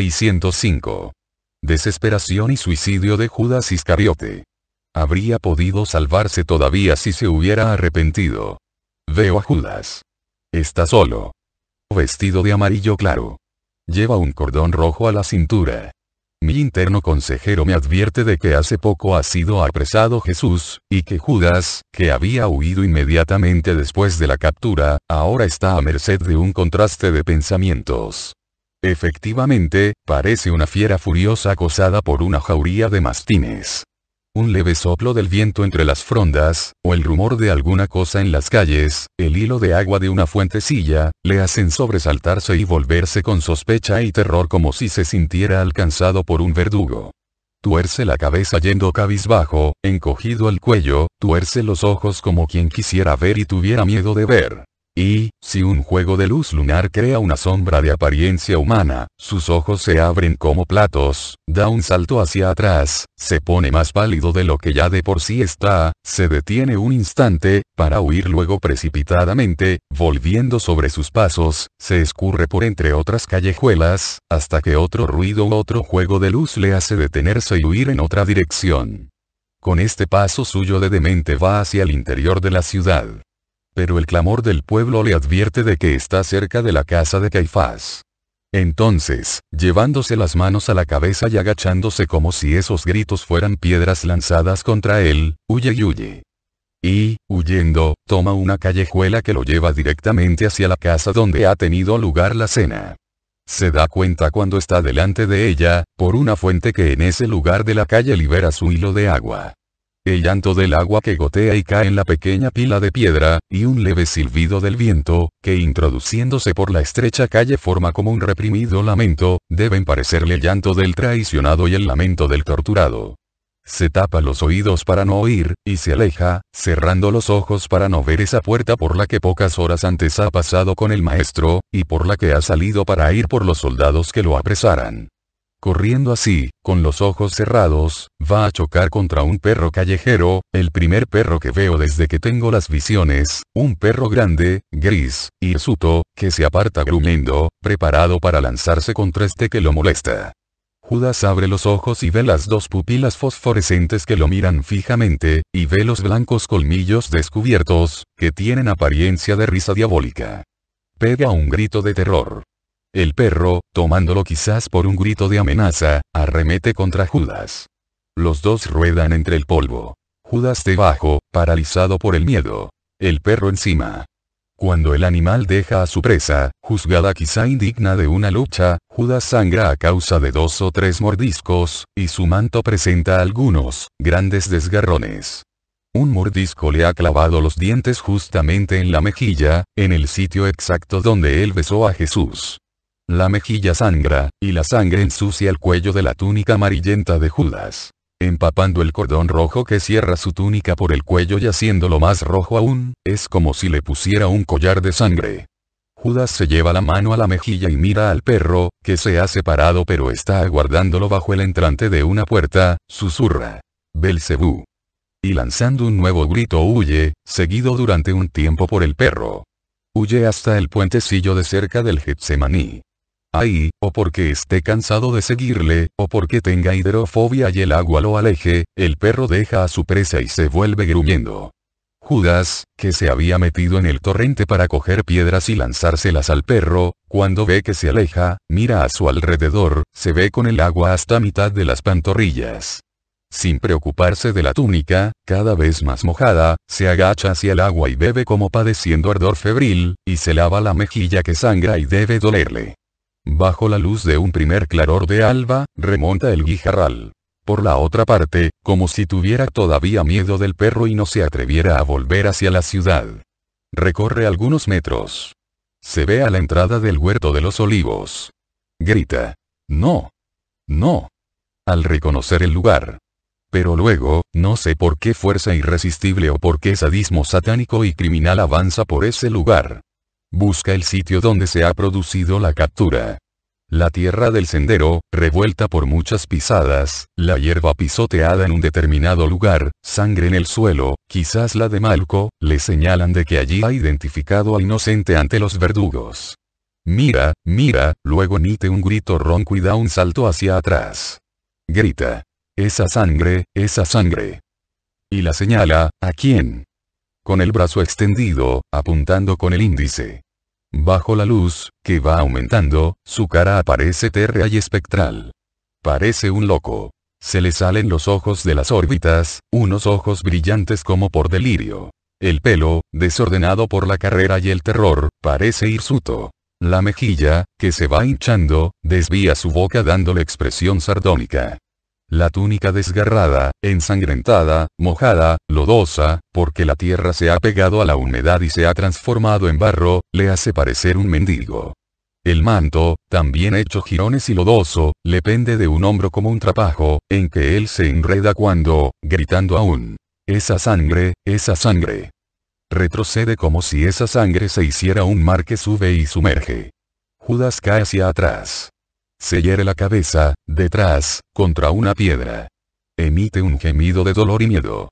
605. Desesperación y suicidio de Judas Iscariote. Habría podido salvarse todavía si se hubiera arrepentido. Veo a Judas. Está solo. Vestido de amarillo claro. Lleva un cordón rojo a la cintura. Mi interno consejero me advierte de que hace poco ha sido apresado Jesús, y que Judas, que había huido inmediatamente después de la captura, ahora está a merced de un contraste de pensamientos. Efectivamente, parece una fiera furiosa acosada por una jauría de mastines. Un leve soplo del viento entre las frondas, o el rumor de alguna cosa en las calles, el hilo de agua de una fuentecilla, le hacen sobresaltarse y volverse con sospecha y terror como si se sintiera alcanzado por un verdugo. Tuerce la cabeza yendo cabizbajo, encogido al cuello, tuerce los ojos como quien quisiera ver y tuviera miedo de ver y, si un juego de luz lunar crea una sombra de apariencia humana, sus ojos se abren como platos, da un salto hacia atrás, se pone más pálido de lo que ya de por sí está, se detiene un instante, para huir luego precipitadamente, volviendo sobre sus pasos, se escurre por entre otras callejuelas, hasta que otro ruido u otro juego de luz le hace detenerse y huir en otra dirección. Con este paso suyo de demente va hacia el interior de la ciudad pero el clamor del pueblo le advierte de que está cerca de la casa de Caifás. Entonces, llevándose las manos a la cabeza y agachándose como si esos gritos fueran piedras lanzadas contra él, huye y huye. Y, huyendo, toma una callejuela que lo lleva directamente hacia la casa donde ha tenido lugar la cena. Se da cuenta cuando está delante de ella, por una fuente que en ese lugar de la calle libera su hilo de agua. El llanto del agua que gotea y cae en la pequeña pila de piedra, y un leve silbido del viento, que introduciéndose por la estrecha calle forma como un reprimido lamento, deben parecerle el llanto del traicionado y el lamento del torturado. Se tapa los oídos para no oír, y se aleja, cerrando los ojos para no ver esa puerta por la que pocas horas antes ha pasado con el maestro, y por la que ha salido para ir por los soldados que lo apresaran. Corriendo así, con los ojos cerrados, va a chocar contra un perro callejero, el primer perro que veo desde que tengo las visiones, un perro grande, gris, hirsuto, que se aparta gruñendo, preparado para lanzarse contra este que lo molesta. Judas abre los ojos y ve las dos pupilas fosforescentes que lo miran fijamente, y ve los blancos colmillos descubiertos, que tienen apariencia de risa diabólica. Pega un grito de terror. El perro, tomándolo quizás por un grito de amenaza, arremete contra Judas. Los dos ruedan entre el polvo. Judas debajo, paralizado por el miedo. El perro encima. Cuando el animal deja a su presa, juzgada quizá indigna de una lucha, Judas sangra a causa de dos o tres mordiscos, y su manto presenta algunos, grandes desgarrones. Un mordisco le ha clavado los dientes justamente en la mejilla, en el sitio exacto donde él besó a Jesús. La mejilla sangra, y la sangre ensucia el cuello de la túnica amarillenta de Judas. Empapando el cordón rojo que cierra su túnica por el cuello y haciéndolo más rojo aún, es como si le pusiera un collar de sangre. Judas se lleva la mano a la mejilla y mira al perro, que se ha separado pero está aguardándolo bajo el entrante de una puerta, susurra. Belcebú. Y lanzando un nuevo grito huye, seguido durante un tiempo por el perro. Huye hasta el puentecillo de cerca del Getsemaní ahí, o porque esté cansado de seguirle, o porque tenga hidrofobia y el agua lo aleje, el perro deja a su presa y se vuelve gruñendo. Judas, que se había metido en el torrente para coger piedras y lanzárselas al perro, cuando ve que se aleja, mira a su alrededor, se ve con el agua hasta mitad de las pantorrillas. Sin preocuparse de la túnica, cada vez más mojada, se agacha hacia el agua y bebe como padeciendo ardor febril, y se lava la mejilla que sangra y debe dolerle. Bajo la luz de un primer claror de alba, remonta el guijarral. Por la otra parte, como si tuviera todavía miedo del perro y no se atreviera a volver hacia la ciudad. Recorre algunos metros. Se ve a la entrada del huerto de los olivos. Grita. No. No. Al reconocer el lugar. Pero luego, no sé por qué fuerza irresistible o por qué sadismo satánico y criminal avanza por ese lugar. Busca el sitio donde se ha producido la captura. La tierra del sendero, revuelta por muchas pisadas, la hierba pisoteada en un determinado lugar, sangre en el suelo, quizás la de Malco, le señalan de que allí ha identificado a inocente ante los verdugos. Mira, mira, luego emite un grito ronco y da un salto hacia atrás. Grita. Esa sangre, esa sangre. Y la señala, ¿a quién? con el brazo extendido, apuntando con el índice. Bajo la luz, que va aumentando, su cara aparece térrea y espectral. Parece un loco. Se le salen los ojos de las órbitas, unos ojos brillantes como por delirio. El pelo, desordenado por la carrera y el terror, parece hirsuto. La mejilla, que se va hinchando, desvía su boca dándole expresión sardónica. La túnica desgarrada, ensangrentada, mojada, lodosa, porque la tierra se ha pegado a la humedad y se ha transformado en barro, le hace parecer un mendigo. El manto, también hecho jirones y lodoso, le pende de un hombro como un trapajo, en que él se enreda cuando, gritando aún, esa sangre, esa sangre. Retrocede como si esa sangre se hiciera un mar que sube y sumerge. Judas cae hacia atrás se hiere la cabeza, detrás, contra una piedra. Emite un gemido de dolor y miedo.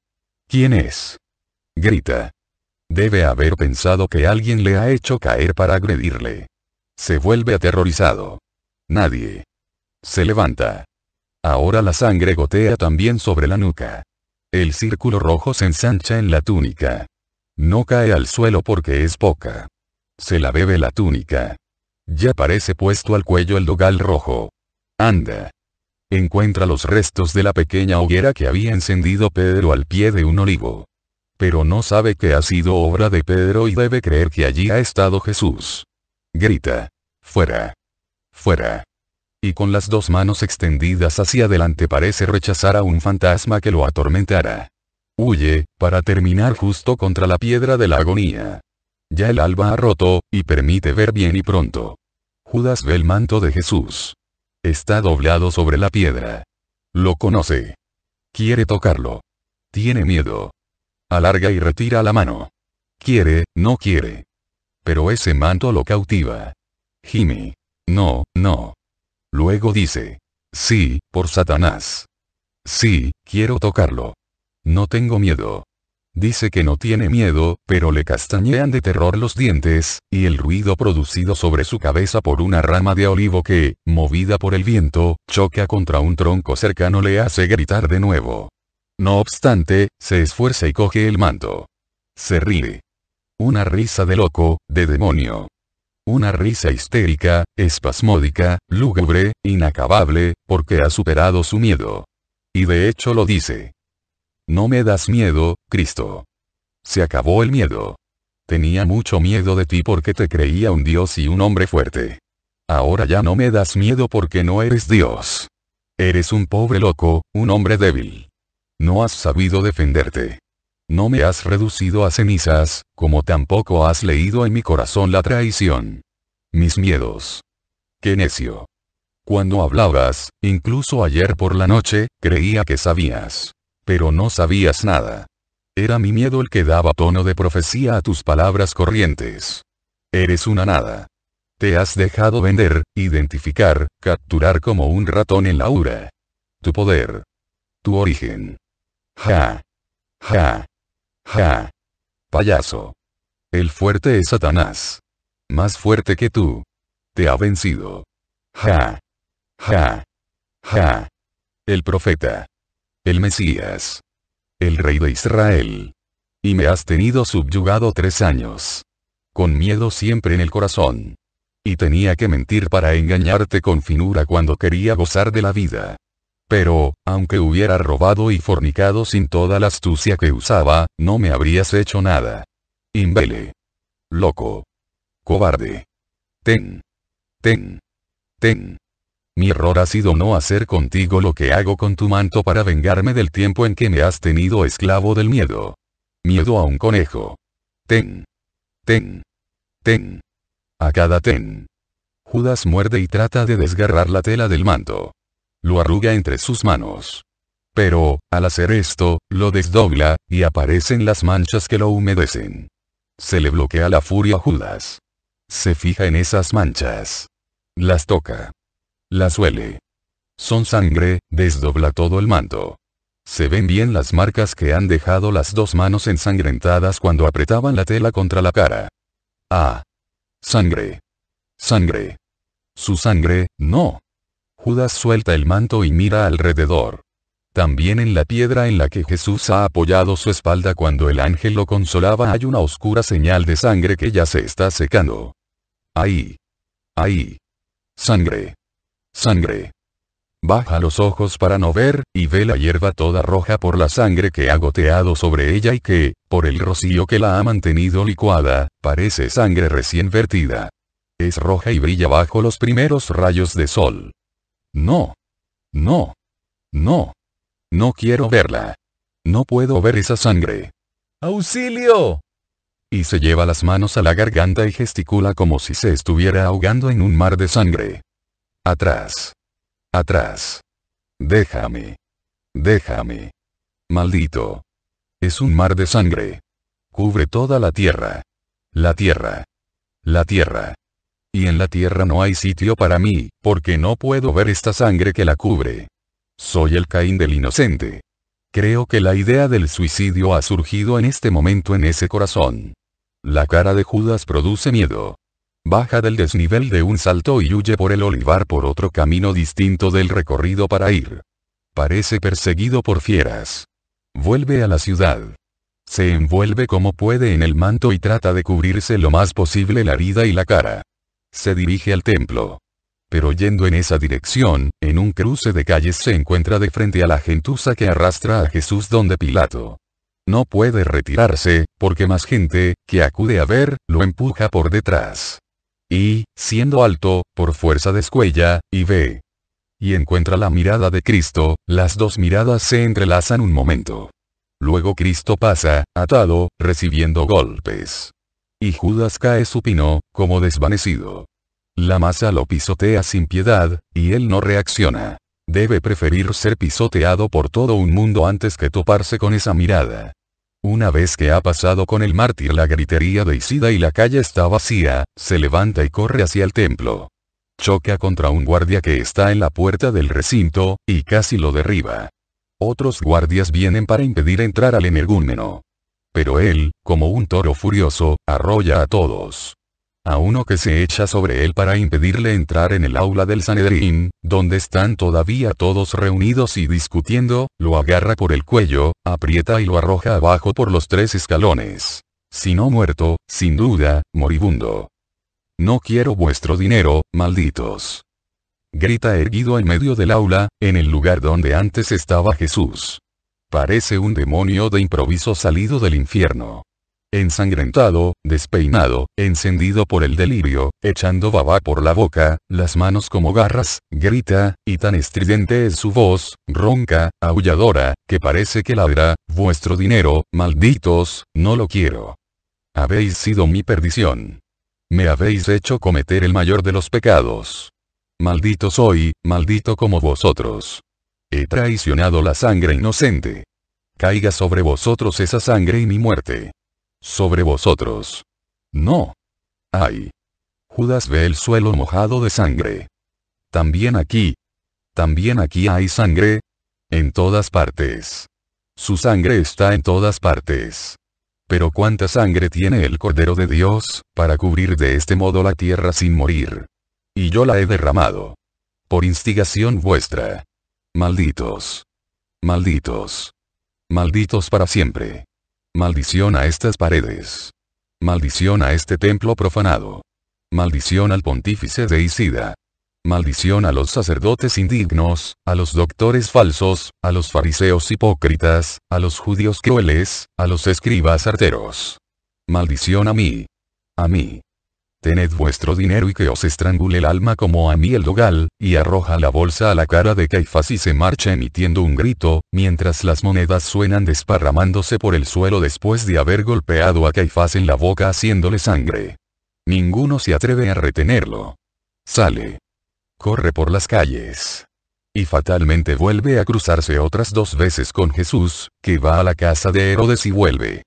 ¿Quién es? Grita. Debe haber pensado que alguien le ha hecho caer para agredirle. Se vuelve aterrorizado. Nadie. Se levanta. Ahora la sangre gotea también sobre la nuca. El círculo rojo se ensancha en la túnica. No cae al suelo porque es poca. Se la bebe la túnica. Ya parece puesto al cuello el dogal rojo. Anda. Encuentra los restos de la pequeña hoguera que había encendido Pedro al pie de un olivo. Pero no sabe que ha sido obra de Pedro y debe creer que allí ha estado Jesús. Grita. Fuera. Fuera. Y con las dos manos extendidas hacia adelante parece rechazar a un fantasma que lo atormentara. Huye, para terminar justo contra la piedra de la agonía. Ya el alba ha roto, y permite ver bien y pronto. Judas ve el manto de Jesús. Está doblado sobre la piedra. Lo conoce. Quiere tocarlo. Tiene miedo. Alarga y retira la mano. Quiere, no quiere. Pero ese manto lo cautiva. Jimmy. No, no. Luego dice. Sí, por Satanás. Sí, quiero tocarlo. No tengo miedo. Dice que no tiene miedo, pero le castañean de terror los dientes, y el ruido producido sobre su cabeza por una rama de olivo que, movida por el viento, choca contra un tronco cercano le hace gritar de nuevo. No obstante, se esfuerza y coge el manto. Se ríe. Una risa de loco, de demonio. Una risa histérica, espasmódica, lúgubre, inacabable, porque ha superado su miedo. Y de hecho lo dice. No me das miedo, Cristo. Se acabó el miedo. Tenía mucho miedo de ti porque te creía un Dios y un hombre fuerte. Ahora ya no me das miedo porque no eres Dios. Eres un pobre loco, un hombre débil. No has sabido defenderte. No me has reducido a cenizas, como tampoco has leído en mi corazón la traición. Mis miedos. Qué necio. Cuando hablabas, incluso ayer por la noche, creía que sabías. Pero no sabías nada. Era mi miedo el que daba tono de profecía a tus palabras corrientes. Eres una nada. Te has dejado vender, identificar, capturar como un ratón en la ura. Tu poder. Tu origen. Ja. Ja. Ja. Payaso. El fuerte es Satanás. Más fuerte que tú. Te ha vencido. Ja. Ja. Ja. El profeta el Mesías, el Rey de Israel. Y me has tenido subyugado tres años. Con miedo siempre en el corazón. Y tenía que mentir para engañarte con finura cuando quería gozar de la vida. Pero, aunque hubiera robado y fornicado sin toda la astucia que usaba, no me habrías hecho nada. Imbele. Loco. Cobarde. Ten. Ten. Ten. Mi error ha sido no hacer contigo lo que hago con tu manto para vengarme del tiempo en que me has tenido esclavo del miedo. Miedo a un conejo. Ten. Ten. Ten. A cada ten. Judas muerde y trata de desgarrar la tela del manto. Lo arruga entre sus manos. Pero, al hacer esto, lo desdobla, y aparecen las manchas que lo humedecen. Se le bloquea la furia a Judas. Se fija en esas manchas. Las toca. La suele. Son sangre, desdobla todo el manto. Se ven bien las marcas que han dejado las dos manos ensangrentadas cuando apretaban la tela contra la cara. Ah. Sangre. Sangre. Su sangre, no. Judas suelta el manto y mira alrededor. También en la piedra en la que Jesús ha apoyado su espalda cuando el ángel lo consolaba hay una oscura señal de sangre que ya se está secando. Ahí. Ahí. Sangre. Sangre. Baja los ojos para no ver, y ve la hierba toda roja por la sangre que ha goteado sobre ella y que, por el rocío que la ha mantenido licuada, parece sangre recién vertida. Es roja y brilla bajo los primeros rayos de sol. No. No. No. No quiero verla. No puedo ver esa sangre. ¡Auxilio! Y se lleva las manos a la garganta y gesticula como si se estuviera ahogando en un mar de sangre. Atrás. Atrás. Déjame. Déjame. Maldito. Es un mar de sangre. Cubre toda la tierra. La tierra. La tierra. Y en la tierra no hay sitio para mí, porque no puedo ver esta sangre que la cubre. Soy el Caín del inocente. Creo que la idea del suicidio ha surgido en este momento en ese corazón. La cara de Judas produce miedo baja del desnivel de un salto y huye por el olivar por otro camino distinto del recorrido para ir. Parece perseguido por fieras. Vuelve a la ciudad. Se envuelve como puede en el manto y trata de cubrirse lo más posible la herida y la cara. Se dirige al templo. Pero yendo en esa dirección, en un cruce de calles se encuentra de frente a la gentuza que arrastra a Jesús donde Pilato. No puede retirarse, porque más gente, que acude a ver, lo empuja por detrás. Y, siendo alto, por fuerza descuella, y ve. Y encuentra la mirada de Cristo, las dos miradas se entrelazan un momento. Luego Cristo pasa, atado, recibiendo golpes. Y Judas cae supino, como desvanecido. La masa lo pisotea sin piedad, y él no reacciona. Debe preferir ser pisoteado por todo un mundo antes que toparse con esa mirada. Una vez que ha pasado con el mártir la gritería de Isida y la calle está vacía, se levanta y corre hacia el templo. Choca contra un guardia que está en la puerta del recinto, y casi lo derriba. Otros guardias vienen para impedir entrar al energúmeno. Pero él, como un toro furioso, arrolla a todos a uno que se echa sobre él para impedirle entrar en el aula del Sanedrín, donde están todavía todos reunidos y discutiendo, lo agarra por el cuello, aprieta y lo arroja abajo por los tres escalones. Si no muerto, sin duda, moribundo. No quiero vuestro dinero, malditos. Grita erguido en medio del aula, en el lugar donde antes estaba Jesús. Parece un demonio de improviso salido del infierno ensangrentado, despeinado, encendido por el delirio, echando baba por la boca, las manos como garras, grita, y tan estridente es su voz, ronca, aulladora, que parece que ladra, vuestro dinero, malditos, no lo quiero. Habéis sido mi perdición. Me habéis hecho cometer el mayor de los pecados. Maldito soy, maldito como vosotros. He traicionado la sangre inocente. Caiga sobre vosotros esa sangre y mi muerte sobre vosotros. No. Ay. Judas ve el suelo mojado de sangre. También aquí. También aquí hay sangre. En todas partes. Su sangre está en todas partes. Pero cuánta sangre tiene el Cordero de Dios, para cubrir de este modo la tierra sin morir. Y yo la he derramado. Por instigación vuestra. Malditos. Malditos. Malditos para siempre. Maldición a estas paredes. Maldición a este templo profanado. Maldición al pontífice de Isida. Maldición a los sacerdotes indignos, a los doctores falsos, a los fariseos hipócritas, a los judíos crueles, a los escribas arteros. Maldición a mí. A mí. Tened vuestro dinero y que os estrangule el alma como a mí el dogal, y arroja la bolsa a la cara de Caifás y se marcha emitiendo un grito, mientras las monedas suenan desparramándose por el suelo después de haber golpeado a Caifás en la boca haciéndole sangre. Ninguno se atreve a retenerlo. Sale. Corre por las calles y fatalmente vuelve a cruzarse otras dos veces con Jesús, que va a la casa de Herodes y vuelve.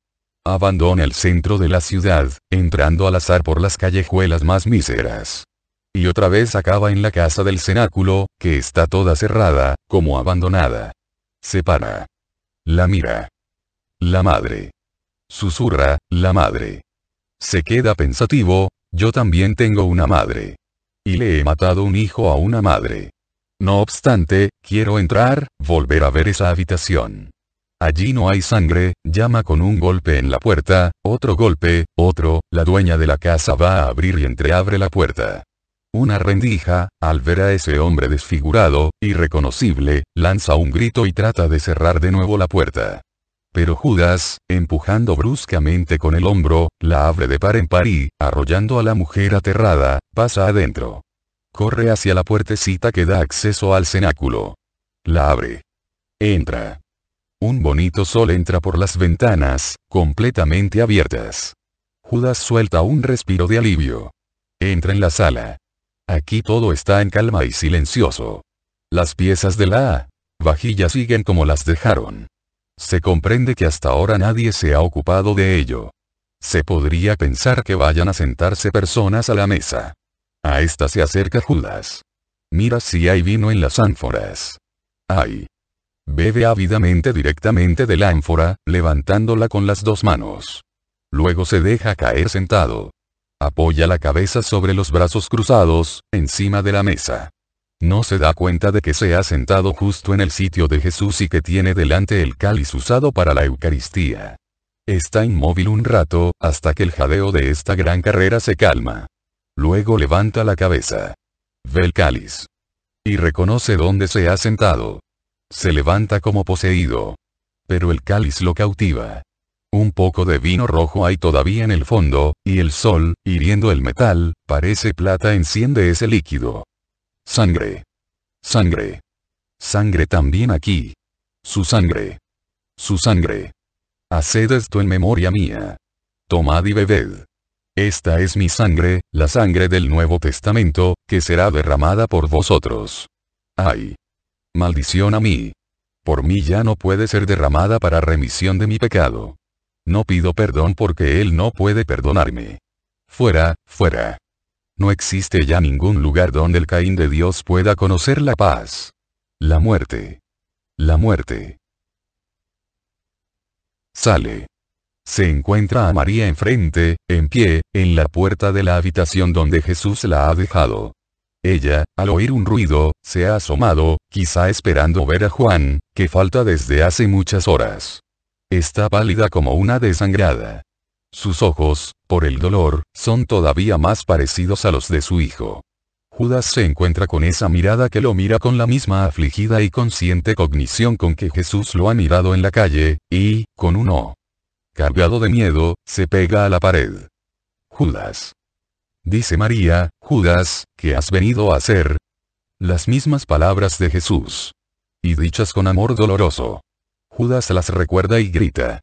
Abandona el centro de la ciudad, entrando al azar por las callejuelas más míseras. Y otra vez acaba en la casa del cenáculo, que está toda cerrada, como abandonada. Se para. La mira. La madre. Susurra, la madre. Se queda pensativo, yo también tengo una madre. Y le he matado un hijo a una madre. No obstante, quiero entrar, volver a ver esa habitación. Allí no hay sangre, llama con un golpe en la puerta, otro golpe, otro, la dueña de la casa va a abrir y entreabre la puerta. Una rendija, al ver a ese hombre desfigurado, irreconocible, lanza un grito y trata de cerrar de nuevo la puerta. Pero Judas, empujando bruscamente con el hombro, la abre de par en par y, arrollando a la mujer aterrada, pasa adentro. Corre hacia la puertecita que da acceso al cenáculo. La abre. Entra. Un bonito sol entra por las ventanas, completamente abiertas. Judas suelta un respiro de alivio. Entra en la sala. Aquí todo está en calma y silencioso. Las piezas de la vajilla siguen como las dejaron. Se comprende que hasta ahora nadie se ha ocupado de ello. Se podría pensar que vayan a sentarse personas a la mesa. A esta se acerca Judas. Mira si hay vino en las ánforas. ¡Ay! Bebe ávidamente directamente de la ánfora, levantándola con las dos manos. Luego se deja caer sentado. Apoya la cabeza sobre los brazos cruzados, encima de la mesa. No se da cuenta de que se ha sentado justo en el sitio de Jesús y que tiene delante el cáliz usado para la Eucaristía. Está inmóvil un rato, hasta que el jadeo de esta gran carrera se calma. Luego levanta la cabeza. Ve el cáliz. Y reconoce dónde se ha sentado. Se levanta como poseído. Pero el cáliz lo cautiva. Un poco de vino rojo hay todavía en el fondo, y el sol, hiriendo el metal, parece plata enciende ese líquido. Sangre. Sangre. Sangre también aquí. Su sangre. Su sangre. Haced esto en memoria mía. Tomad y bebed. Esta es mi sangre, la sangre del Nuevo Testamento, que será derramada por vosotros. Ay. Maldición a mí. Por mí ya no puede ser derramada para remisión de mi pecado. No pido perdón porque Él no puede perdonarme. Fuera, fuera. No existe ya ningún lugar donde el Caín de Dios pueda conocer la paz. La muerte. La muerte. Sale. Se encuentra a María enfrente, en pie, en la puerta de la habitación donde Jesús la ha dejado. Ella, al oír un ruido, se ha asomado, quizá esperando ver a Juan, que falta desde hace muchas horas. Está pálida como una desangrada. Sus ojos, por el dolor, son todavía más parecidos a los de su hijo. Judas se encuentra con esa mirada que lo mira con la misma afligida y consciente cognición con que Jesús lo ha mirado en la calle, y, con un Cargado de miedo, se pega a la pared. Judas dice María, Judas, ¿qué has venido a hacer? Las mismas palabras de Jesús. Y dichas con amor doloroso. Judas las recuerda y grita.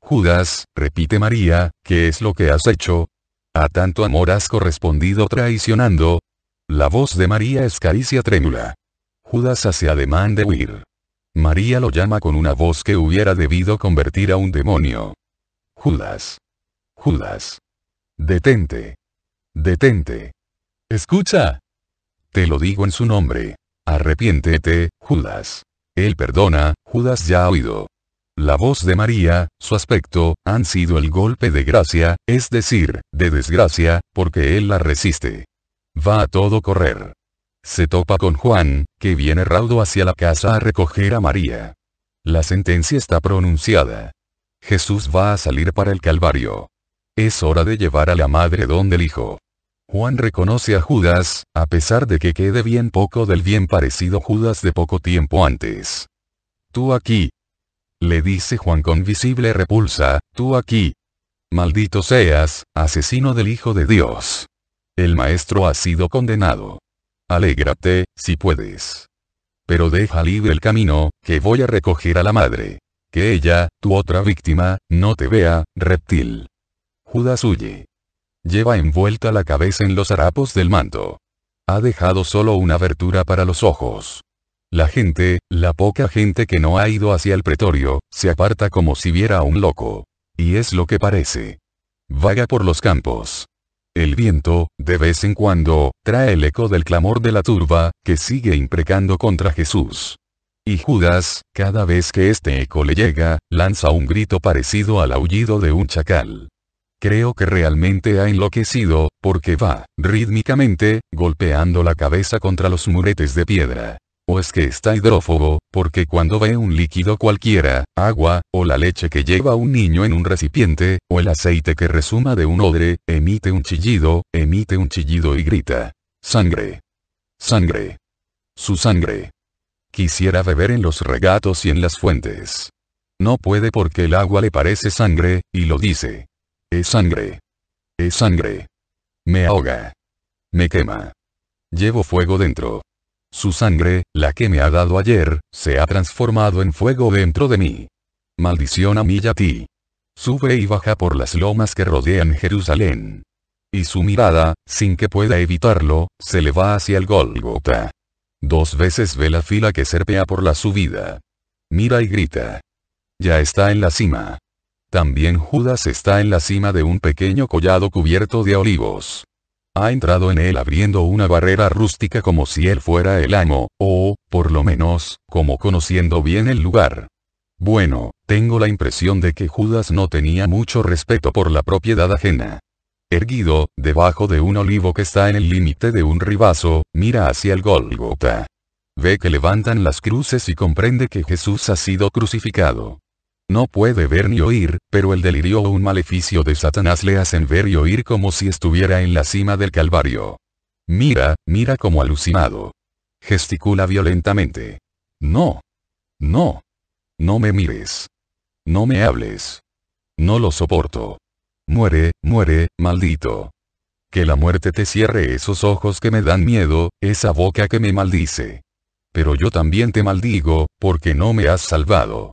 Judas, repite María, ¿qué es lo que has hecho? ¿A tanto amor has correspondido traicionando? La voz de María es caricia trémula. Judas hace ademán de huir. María lo llama con una voz que hubiera debido convertir a un demonio. Judas. Judas. Detente detente. Escucha. Te lo digo en su nombre. Arrepiéntete, Judas. Él perdona, Judas ya ha oído. La voz de María, su aspecto, han sido el golpe de gracia, es decir, de desgracia, porque él la resiste. Va a todo correr. Se topa con Juan, que viene raudo hacia la casa a recoger a María. La sentencia está pronunciada. Jesús va a salir para el Calvario. Es hora de llevar a la madre donde el hijo. Juan reconoce a Judas, a pesar de que quede bien poco del bien parecido Judas de poco tiempo antes. Tú aquí. Le dice Juan con visible repulsa, tú aquí. Maldito seas, asesino del Hijo de Dios. El Maestro ha sido condenado. Alégrate, si puedes. Pero deja libre el camino, que voy a recoger a la madre. Que ella, tu otra víctima, no te vea, reptil. Judas huye. Lleva envuelta la cabeza en los harapos del manto. Ha dejado solo una abertura para los ojos. La gente, la poca gente que no ha ido hacia el pretorio, se aparta como si viera a un loco. Y es lo que parece. Vaga por los campos. El viento, de vez en cuando, trae el eco del clamor de la turba, que sigue imprecando contra Jesús. Y Judas, cada vez que este eco le llega, lanza un grito parecido al aullido de un chacal. Creo que realmente ha enloquecido, porque va, rítmicamente, golpeando la cabeza contra los muretes de piedra. O es que está hidrófobo, porque cuando ve un líquido cualquiera, agua, o la leche que lleva un niño en un recipiente, o el aceite que resuma de un odre, emite un chillido, emite un chillido y grita. Sangre. Sangre. Su sangre. Quisiera beber en los regatos y en las fuentes. No puede porque el agua le parece sangre, y lo dice. Es sangre. Es sangre. Me ahoga. Me quema. Llevo fuego dentro. Su sangre, la que me ha dado ayer, se ha transformado en fuego dentro de mí. Maldición a mí y a ti. Sube y baja por las lomas que rodean Jerusalén. Y su mirada, sin que pueda evitarlo, se le va hacia el Golgota. Dos veces ve la fila que serpea por la subida. Mira y grita. Ya está en la cima. También Judas está en la cima de un pequeño collado cubierto de olivos. Ha entrado en él abriendo una barrera rústica como si él fuera el amo, o, por lo menos, como conociendo bien el lugar. Bueno, tengo la impresión de que Judas no tenía mucho respeto por la propiedad ajena. Erguido, debajo de un olivo que está en el límite de un ribazo, mira hacia el Gólgota. Ve que levantan las cruces y comprende que Jesús ha sido crucificado. No puede ver ni oír, pero el delirio o un maleficio de Satanás le hacen ver y oír como si estuviera en la cima del Calvario. Mira, mira como alucinado. Gesticula violentamente. No. No. No me mires. No me hables. No lo soporto. Muere, muere, maldito. Que la muerte te cierre esos ojos que me dan miedo, esa boca que me maldice. Pero yo también te maldigo, porque no me has salvado.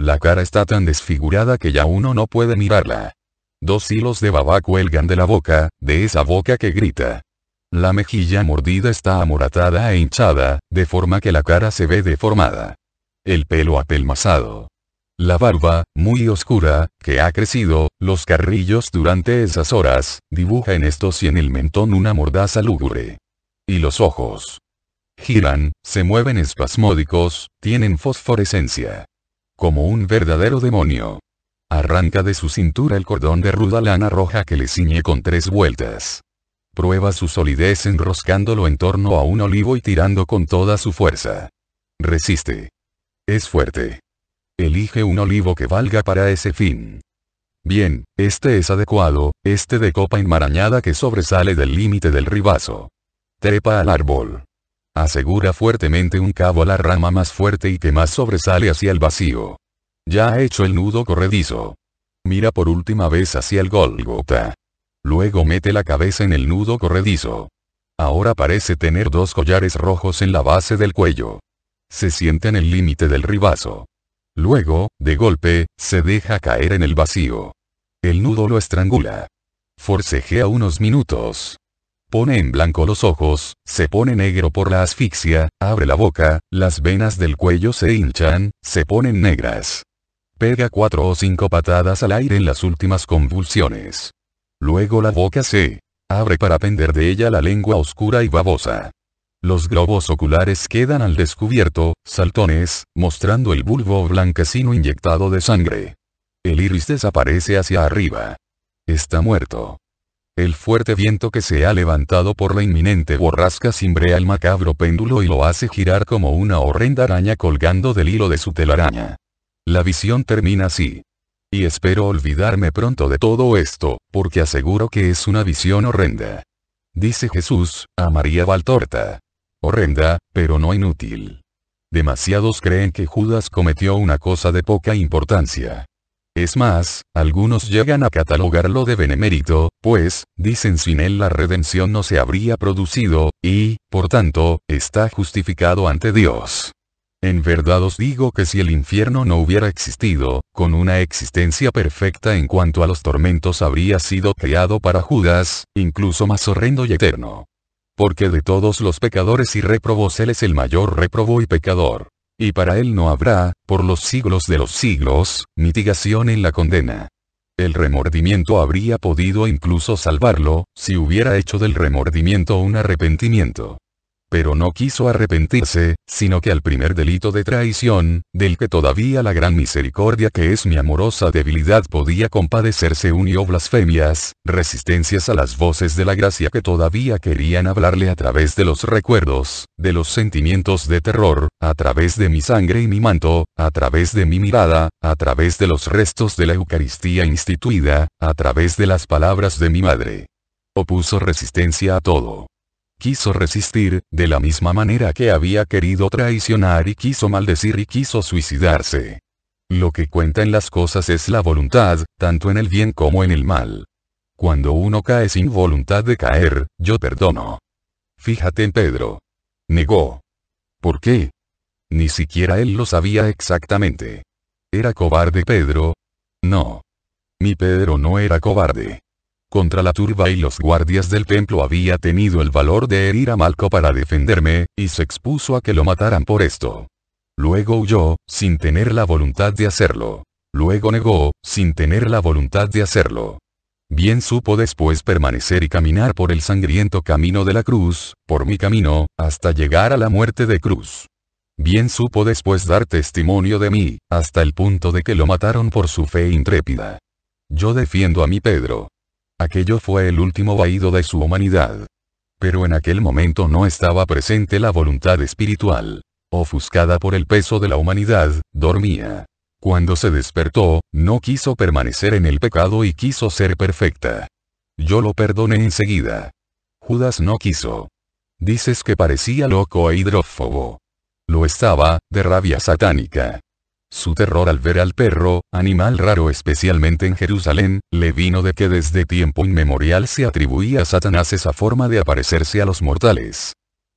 La cara está tan desfigurada que ya uno no puede mirarla. Dos hilos de baba cuelgan de la boca, de esa boca que grita. La mejilla mordida está amoratada e hinchada, de forma que la cara se ve deformada. El pelo apelmazado. La barba, muy oscura, que ha crecido, los carrillos durante esas horas, dibuja en estos y en el mentón una mordaza lúgubre. Y los ojos. Giran, se mueven espasmódicos, tienen fosforescencia. Como un verdadero demonio. Arranca de su cintura el cordón de ruda lana roja que le ciñe con tres vueltas. Prueba su solidez enroscándolo en torno a un olivo y tirando con toda su fuerza. Resiste. Es fuerte. Elige un olivo que valga para ese fin. Bien, este es adecuado, este de copa enmarañada que sobresale del límite del ribazo. Trepa al árbol. Asegura fuertemente un cabo a la rama más fuerte y que más sobresale hacia el vacío. Ya ha hecho el nudo corredizo. Mira por última vez hacia el Golgota. Luego mete la cabeza en el nudo corredizo. Ahora parece tener dos collares rojos en la base del cuello. Se siente en el límite del ribazo. Luego, de golpe, se deja caer en el vacío. El nudo lo estrangula. Forcejea unos minutos, Pone en blanco los ojos, se pone negro por la asfixia, abre la boca, las venas del cuello se hinchan, se ponen negras. Pega cuatro o cinco patadas al aire en las últimas convulsiones. Luego la boca se abre para pender de ella la lengua oscura y babosa. Los globos oculares quedan al descubierto, saltones, mostrando el bulbo blanquecino inyectado de sangre. El iris desaparece hacia arriba. Está muerto. El fuerte viento que se ha levantado por la inminente borrasca cimbrea el macabro péndulo y lo hace girar como una horrenda araña colgando del hilo de su telaraña. La visión termina así. Y espero olvidarme pronto de todo esto, porque aseguro que es una visión horrenda. Dice Jesús, a María Valtorta. Horrenda, pero no inútil. Demasiados creen que Judas cometió una cosa de poca importancia. Es más, algunos llegan a catalogarlo de benemérito, pues, dicen sin él la redención no se habría producido, y, por tanto, está justificado ante Dios. En verdad os digo que si el infierno no hubiera existido, con una existencia perfecta en cuanto a los tormentos habría sido creado para Judas, incluso más horrendo y eterno. Porque de todos los pecadores y réprobos él es el mayor réprobo y pecador y para él no habrá, por los siglos de los siglos, mitigación en la condena. El remordimiento habría podido incluso salvarlo, si hubiera hecho del remordimiento un arrepentimiento pero no quiso arrepentirse, sino que al primer delito de traición, del que todavía la gran misericordia que es mi amorosa debilidad podía compadecerse unió oh blasfemias, resistencias a las voces de la gracia que todavía querían hablarle a través de los recuerdos, de los sentimientos de terror, a través de mi sangre y mi manto, a través de mi mirada, a través de los restos de la Eucaristía instituida, a través de las palabras de mi madre. Opuso resistencia a todo quiso resistir, de la misma manera que había querido traicionar y quiso maldecir y quiso suicidarse. Lo que cuenta en las cosas es la voluntad, tanto en el bien como en el mal. Cuando uno cae sin voluntad de caer, yo perdono. Fíjate en Pedro. Negó. ¿Por qué? Ni siquiera él lo sabía exactamente. ¿Era cobarde Pedro? No. Mi Pedro no era cobarde. Contra la turba y los guardias del templo había tenido el valor de herir a Malco para defenderme, y se expuso a que lo mataran por esto. Luego huyó, sin tener la voluntad de hacerlo. Luego negó, sin tener la voluntad de hacerlo. Bien supo después permanecer y caminar por el sangriento camino de la cruz, por mi camino, hasta llegar a la muerte de cruz. Bien supo después dar testimonio de mí, hasta el punto de que lo mataron por su fe intrépida. Yo defiendo a mi Pedro. Aquello fue el último vaído de su humanidad. Pero en aquel momento no estaba presente la voluntad espiritual. Ofuscada por el peso de la humanidad, dormía. Cuando se despertó, no quiso permanecer en el pecado y quiso ser perfecta. Yo lo perdoné enseguida. Judas no quiso. Dices que parecía loco e hidrófobo. Lo estaba, de rabia satánica. Su terror al ver al perro, animal raro especialmente en Jerusalén, le vino de que desde tiempo inmemorial se atribuía a Satanás esa forma de aparecerse a los mortales.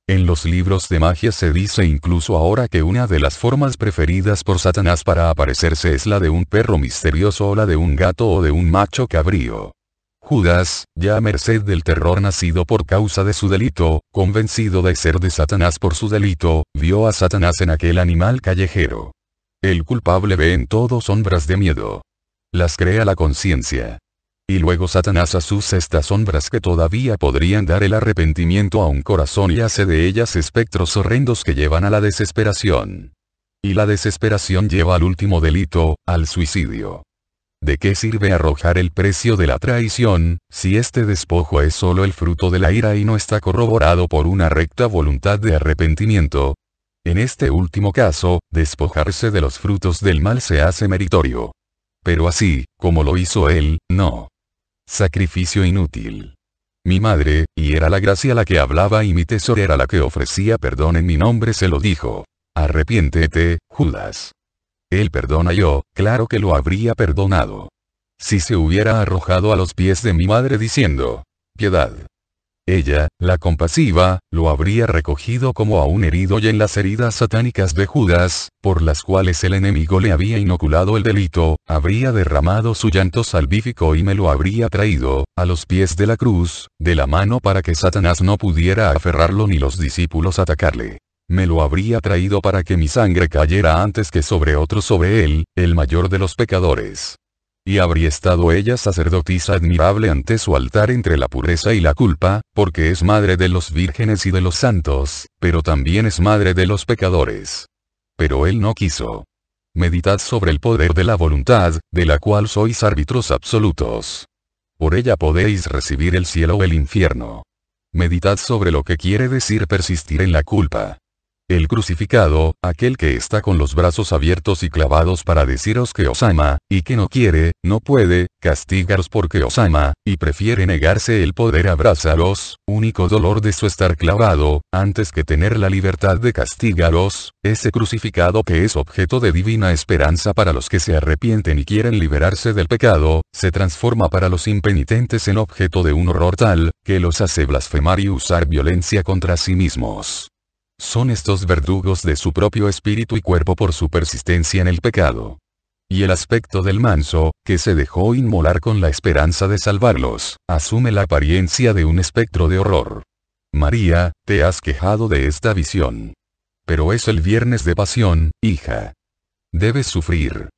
En los libros de magia se dice incluso ahora que una de las formas preferidas por Satanás para aparecerse es la de un perro misterioso o la de un gato o de un macho cabrío. Judas, ya a merced del terror nacido por causa de su delito, convencido de ser de Satanás por su delito, vio a Satanás en aquel animal callejero. El culpable ve en todos sombras de miedo. Las crea la conciencia. Y luego Satanás asusa estas sombras que todavía podrían dar el arrepentimiento a un corazón y hace de ellas espectros horrendos que llevan a la desesperación. Y la desesperación lleva al último delito, al suicidio. ¿De qué sirve arrojar el precio de la traición, si este despojo es solo el fruto de la ira y no está corroborado por una recta voluntad de arrepentimiento, en este último caso, despojarse de los frutos del mal se hace meritorio. Pero así, como lo hizo él, no. Sacrificio inútil. Mi madre, y era la gracia la que hablaba y mi tesorera la que ofrecía perdón en mi nombre se lo dijo. Arrepiéntete, Judas. Él perdona yo, claro que lo habría perdonado. Si se hubiera arrojado a los pies de mi madre diciendo, piedad, ella, la compasiva, lo habría recogido como a un herido y en las heridas satánicas de Judas, por las cuales el enemigo le había inoculado el delito, habría derramado su llanto salvífico y me lo habría traído, a los pies de la cruz, de la mano para que Satanás no pudiera aferrarlo ni los discípulos atacarle me lo habría traído para que mi sangre cayera antes que sobre otro sobre él, el mayor de los pecadores y habría estado ella sacerdotisa admirable ante su altar entre la pureza y la culpa, porque es madre de los vírgenes y de los santos, pero también es madre de los pecadores. Pero él no quiso. Meditad sobre el poder de la voluntad, de la cual sois árbitros absolutos. Por ella podéis recibir el cielo o el infierno. Meditad sobre lo que quiere decir persistir en la culpa. El crucificado, aquel que está con los brazos abiertos y clavados para deciros que os ama, y que no quiere, no puede, castigaros porque os ama, y prefiere negarse el poder abrazaros, único dolor de su estar clavado, antes que tener la libertad de castigaros, ese crucificado que es objeto de divina esperanza para los que se arrepienten y quieren liberarse del pecado, se transforma para los impenitentes en objeto de un horror tal, que los hace blasfemar y usar violencia contra sí mismos. Son estos verdugos de su propio espíritu y cuerpo por su persistencia en el pecado. Y el aspecto del manso, que se dejó inmolar con la esperanza de salvarlos, asume la apariencia de un espectro de horror. María, te has quejado de esta visión. Pero es el viernes de pasión, hija. Debes sufrir.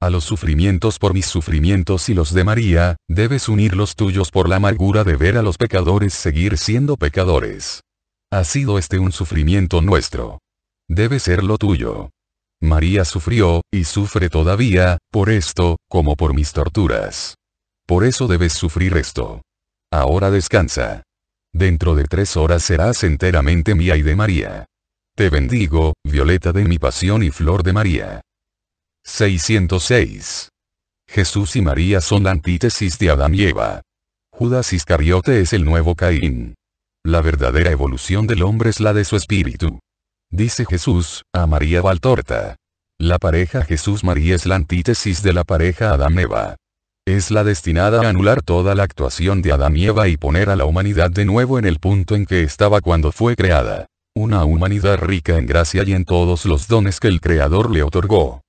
A los sufrimientos por mis sufrimientos y los de María, debes unir los tuyos por la amargura de ver a los pecadores seguir siendo pecadores. Ha sido este un sufrimiento nuestro. Debe ser lo tuyo. María sufrió, y sufre todavía, por esto, como por mis torturas. Por eso debes sufrir esto. Ahora descansa. Dentro de tres horas serás enteramente mía y de María. Te bendigo, violeta de mi pasión y flor de María. 606. Jesús y María son la antítesis de Adán y Eva. Judas Iscariote es el nuevo Caín. La verdadera evolución del hombre es la de su espíritu. Dice Jesús, a María Valtorta. La pareja Jesús-María es la antítesis de la pareja Adán-Eva. Es la destinada a anular toda la actuación de Adán y Eva y poner a la humanidad de nuevo en el punto en que estaba cuando fue creada. Una humanidad rica en gracia y en todos los dones que el Creador le otorgó.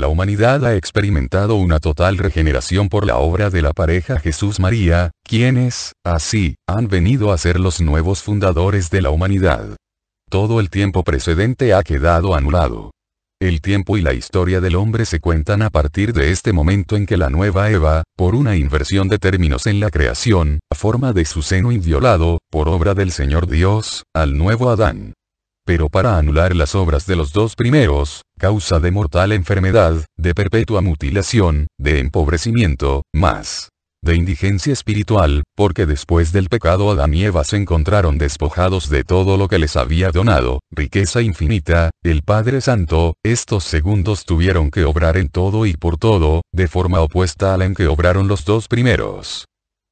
La humanidad ha experimentado una total regeneración por la obra de la pareja Jesús María, quienes, así, han venido a ser los nuevos fundadores de la humanidad. Todo el tiempo precedente ha quedado anulado. El tiempo y la historia del hombre se cuentan a partir de este momento en que la nueva Eva, por una inversión de términos en la creación, a forma de su seno inviolado, por obra del Señor Dios, al nuevo Adán pero para anular las obras de los dos primeros, causa de mortal enfermedad, de perpetua mutilación, de empobrecimiento, más de indigencia espiritual, porque después del pecado Adán y Eva se encontraron despojados de todo lo que les había donado, riqueza infinita, el Padre Santo, estos segundos tuvieron que obrar en todo y por todo, de forma opuesta a la en que obraron los dos primeros.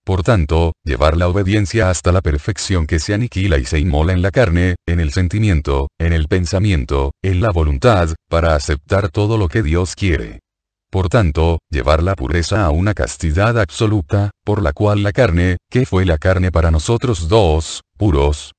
Por tanto, llevar la obediencia hasta la perfección que se aniquila y se inmola en la carne, en el sentimiento, en el pensamiento, en la voluntad, para aceptar todo lo que Dios quiere. Por tanto, llevar la pureza a una castidad absoluta, por la cual la carne, que fue la carne para nosotros dos, puros,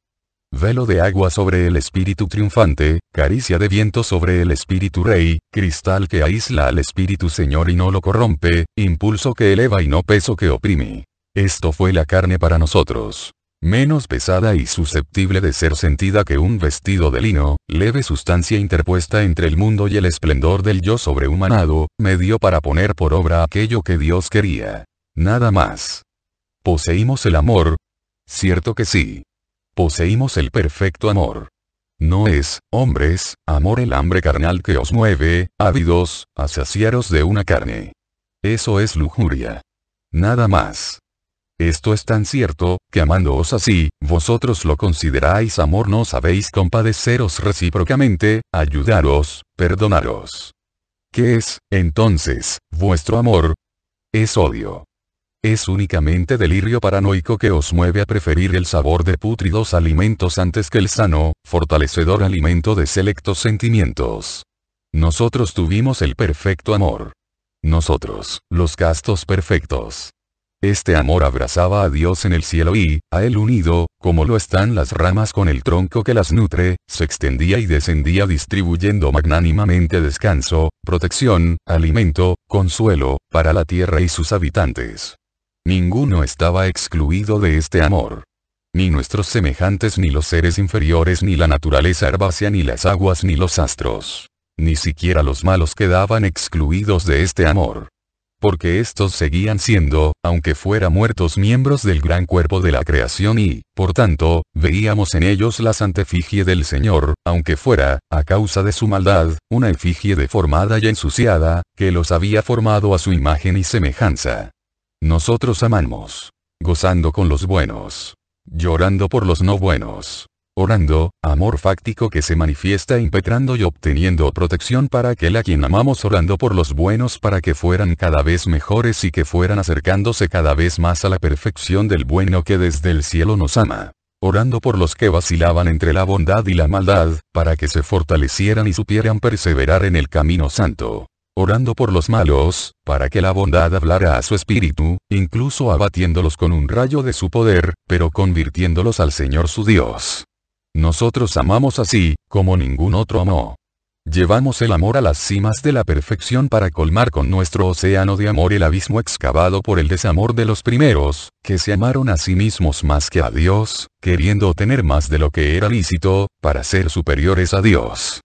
velo de agua sobre el espíritu triunfante, caricia de viento sobre el espíritu rey, cristal que aísla al espíritu señor y no lo corrompe, impulso que eleva y no peso que oprime. Esto fue la carne para nosotros. Menos pesada y susceptible de ser sentida que un vestido de lino, leve sustancia interpuesta entre el mundo y el esplendor del yo sobrehumanado, me dio para poner por obra aquello que Dios quería. Nada más. ¿Poseímos el amor? Cierto que sí. Poseímos el perfecto amor. No es, hombres, amor el hambre carnal que os mueve, ávidos, a saciaros de una carne. Eso es lujuria. Nada más. Esto es tan cierto, que amándoos así, vosotros lo consideráis amor no sabéis compadeceros recíprocamente, ayudaros, perdonaros. ¿Qué es, entonces, vuestro amor? Es odio. Es únicamente delirio paranoico que os mueve a preferir el sabor de pútridos alimentos antes que el sano, fortalecedor alimento de selectos sentimientos. Nosotros tuvimos el perfecto amor. Nosotros, los castos perfectos. Este amor abrazaba a Dios en el cielo y, a él unido, como lo están las ramas con el tronco que las nutre, se extendía y descendía distribuyendo magnánimamente descanso, protección, alimento, consuelo, para la tierra y sus habitantes. Ninguno estaba excluido de este amor ni nuestros semejantes ni los seres inferiores ni la naturaleza herbácea ni las aguas ni los astros. Ni siquiera los malos quedaban excluidos de este amor porque estos seguían siendo, aunque fuera muertos miembros del gran cuerpo de la creación y, por tanto, veíamos en ellos la santa efigie del Señor, aunque fuera, a causa de su maldad, una efigie deformada y ensuciada, que los había formado a su imagen y semejanza. Nosotros amamos. Gozando con los buenos. Llorando por los no buenos orando, amor fáctico que se manifiesta impetrando y obteniendo protección para aquel a quien amamos orando por los buenos para que fueran cada vez mejores y que fueran acercándose cada vez más a la perfección del bueno que desde el cielo nos ama orando por los que vacilaban entre la bondad y la maldad, para que se fortalecieran y supieran perseverar en el camino santo. Orando por los malos, para que la bondad hablara a su espíritu, incluso abatiéndolos con un rayo de su poder, pero convirtiéndolos al Señor su Dios. Nosotros amamos así, como ningún otro amó. Llevamos el amor a las cimas de la perfección para colmar con nuestro océano de amor el abismo excavado por el desamor de los primeros, que se amaron a sí mismos más que a Dios, queriendo tener más de lo que era lícito, para ser superiores a Dios.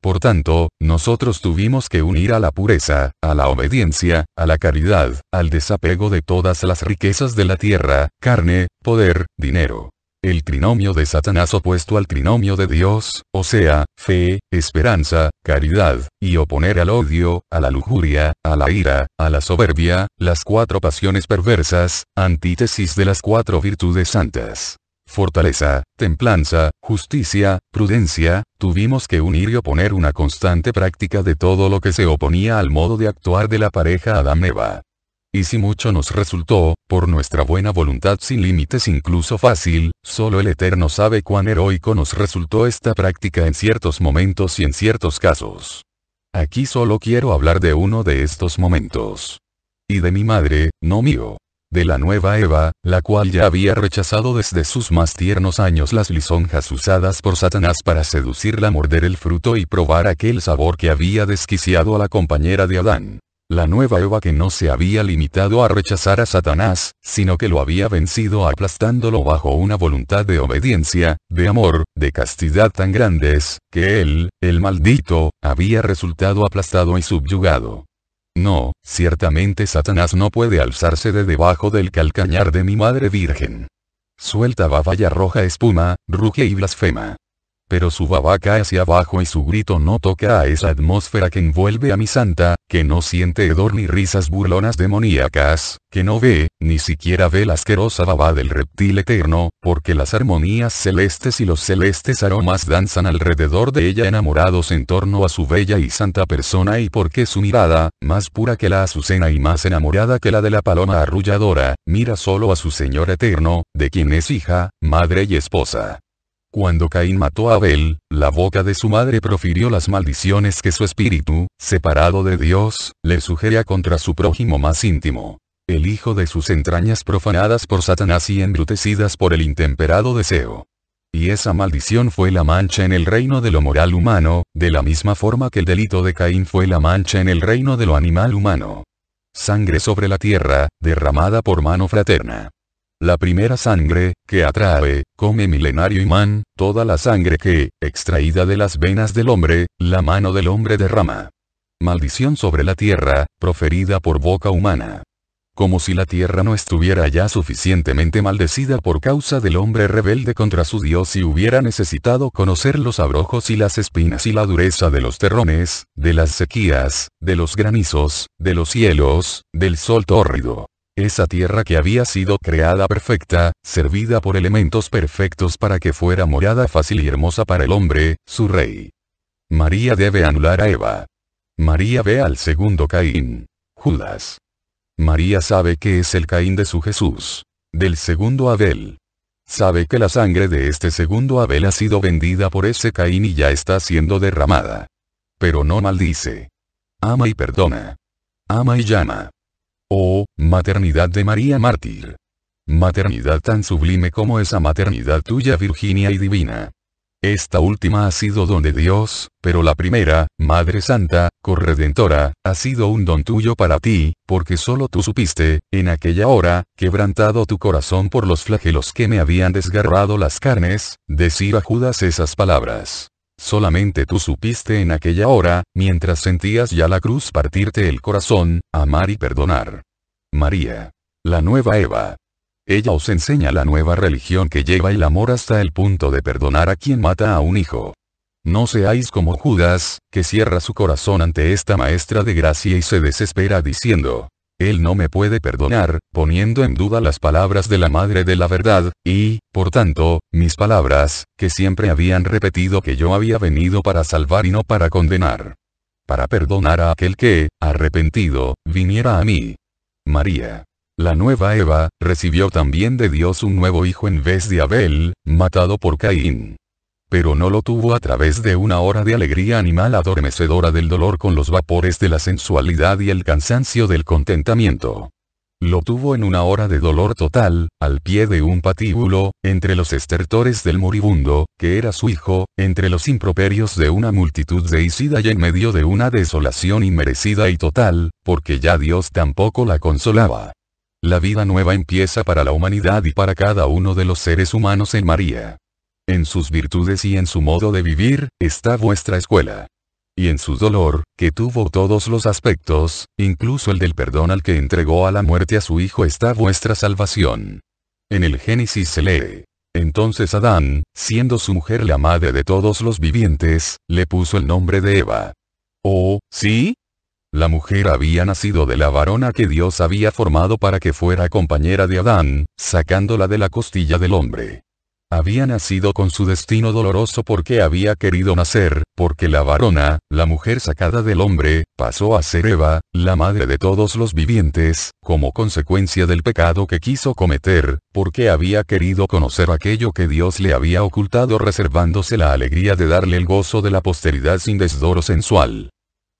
Por tanto, nosotros tuvimos que unir a la pureza, a la obediencia, a la caridad, al desapego de todas las riquezas de la tierra, carne, poder, dinero. El trinomio de Satanás opuesto al trinomio de Dios, o sea, fe, esperanza, caridad, y oponer al odio, a la lujuria, a la ira, a la soberbia, las cuatro pasiones perversas, antítesis de las cuatro virtudes santas fortaleza, templanza, justicia, prudencia, tuvimos que unir y oponer una constante práctica de todo lo que se oponía al modo de actuar de la pareja Adam-Eva. Y si mucho nos resultó, por nuestra buena voluntad sin límites incluso fácil, solo el Eterno sabe cuán heroico nos resultó esta práctica en ciertos momentos y en ciertos casos. Aquí solo quiero hablar de uno de estos momentos. Y de mi madre, no mío. De la nueva Eva, la cual ya había rechazado desde sus más tiernos años las lisonjas usadas por Satanás para seducirla a morder el fruto y probar aquel sabor que había desquiciado a la compañera de Adán. La nueva Eva que no se había limitado a rechazar a Satanás, sino que lo había vencido aplastándolo bajo una voluntad de obediencia, de amor, de castidad tan grandes, que él, el maldito, había resultado aplastado y subyugado. No, ciertamente Satanás no puede alzarse de debajo del calcañar de mi Madre Virgen. Suelta baballa roja espuma, ruge y blasfema pero su baba cae hacia abajo y su grito no toca a esa atmósfera que envuelve a mi santa, que no siente hedor ni risas burlonas demoníacas, que no ve, ni siquiera ve la asquerosa baba del reptil eterno, porque las armonías celestes y los celestes aromas danzan alrededor de ella enamorados en torno a su bella y santa persona y porque su mirada, más pura que la azucena y más enamorada que la de la paloma arrulladora, mira solo a su Señor eterno, de quien es hija, madre y esposa. Cuando Caín mató a Abel, la boca de su madre profirió las maldiciones que su espíritu, separado de Dios, le sugería contra su prójimo más íntimo. El hijo de sus entrañas profanadas por Satanás y embrutecidas por el intemperado deseo. Y esa maldición fue la mancha en el reino de lo moral humano, de la misma forma que el delito de Caín fue la mancha en el reino de lo animal humano. Sangre sobre la tierra, derramada por mano fraterna. La primera sangre, que atrae, come milenario imán, toda la sangre que, extraída de las venas del hombre, la mano del hombre derrama. Maldición sobre la tierra, proferida por boca humana. Como si la tierra no estuviera ya suficientemente maldecida por causa del hombre rebelde contra su Dios y hubiera necesitado conocer los abrojos y las espinas y la dureza de los terrones, de las sequías, de los granizos, de los cielos, del sol tórrido. Esa tierra que había sido creada perfecta, servida por elementos perfectos para que fuera morada fácil y hermosa para el hombre, su rey. María debe anular a Eva. María ve al segundo Caín. Judas. María sabe que es el Caín de su Jesús. Del segundo Abel. Sabe que la sangre de este segundo Abel ha sido vendida por ese Caín y ya está siendo derramada. Pero no maldice. Ama y perdona. Ama y llama. Oh, maternidad de María Mártir. Maternidad tan sublime como esa maternidad tuya Virginia y divina. Esta última ha sido don de Dios, pero la primera, Madre Santa, corredentora, ha sido un don tuyo para ti, porque solo tú supiste, en aquella hora, quebrantado tu corazón por los flagelos que me habían desgarrado las carnes, decir a Judas esas palabras. Solamente tú supiste en aquella hora, mientras sentías ya la cruz partirte el corazón, amar y perdonar. María. La nueva Eva. Ella os enseña la nueva religión que lleva el amor hasta el punto de perdonar a quien mata a un hijo. No seáis como Judas, que cierra su corazón ante esta maestra de gracia y se desespera diciendo, él no me puede perdonar, poniendo en duda las palabras de la Madre de la Verdad, y, por tanto, mis palabras, que siempre habían repetido que yo había venido para salvar y no para condenar. Para perdonar a aquel que, arrepentido, viniera a mí. María. La nueva Eva, recibió también de Dios un nuevo hijo en vez de Abel, matado por Caín pero no lo tuvo a través de una hora de alegría animal adormecedora del dolor con los vapores de la sensualidad y el cansancio del contentamiento. Lo tuvo en una hora de dolor total, al pie de un patíbulo, entre los estertores del moribundo, que era su hijo, entre los improperios de una multitud de Isida y en medio de una desolación inmerecida y total, porque ya Dios tampoco la consolaba. La vida nueva empieza para la humanidad y para cada uno de los seres humanos en María. En sus virtudes y en su modo de vivir, está vuestra escuela. Y en su dolor, que tuvo todos los aspectos, incluso el del perdón al que entregó a la muerte a su hijo, está vuestra salvación. En el Génesis se lee. Entonces Adán, siendo su mujer la madre de todos los vivientes, le puso el nombre de Eva. ¿Oh, sí? La mujer había nacido de la varona que Dios había formado para que fuera compañera de Adán, sacándola de la costilla del hombre. Había nacido con su destino doloroso porque había querido nacer, porque la varona, la mujer sacada del hombre, pasó a ser Eva, la madre de todos los vivientes, como consecuencia del pecado que quiso cometer, porque había querido conocer aquello que Dios le había ocultado reservándose la alegría de darle el gozo de la posteridad sin desdoro sensual.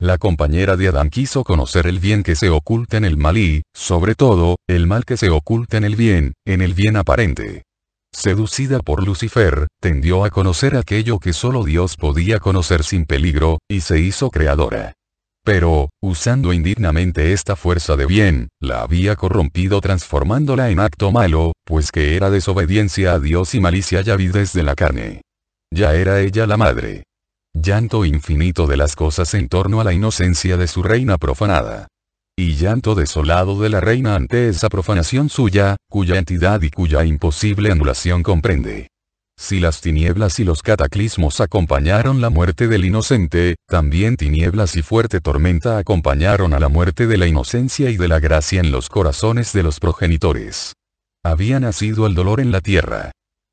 La compañera de Adán quiso conocer el bien que se oculta en el mal y, sobre todo, el mal que se oculta en el bien, en el bien aparente. Seducida por Lucifer, tendió a conocer aquello que solo Dios podía conocer sin peligro, y se hizo creadora. Pero, usando indignamente esta fuerza de bien, la había corrompido transformándola en acto malo, pues que era desobediencia a Dios y malicia y avidez de la carne. Ya era ella la madre. Llanto infinito de las cosas en torno a la inocencia de su reina profanada y llanto desolado de la reina ante esa profanación suya, cuya entidad y cuya imposible anulación comprende. Si las tinieblas y los cataclismos acompañaron la muerte del inocente, también tinieblas y fuerte tormenta acompañaron a la muerte de la inocencia y de la gracia en los corazones de los progenitores. Había nacido el dolor en la tierra.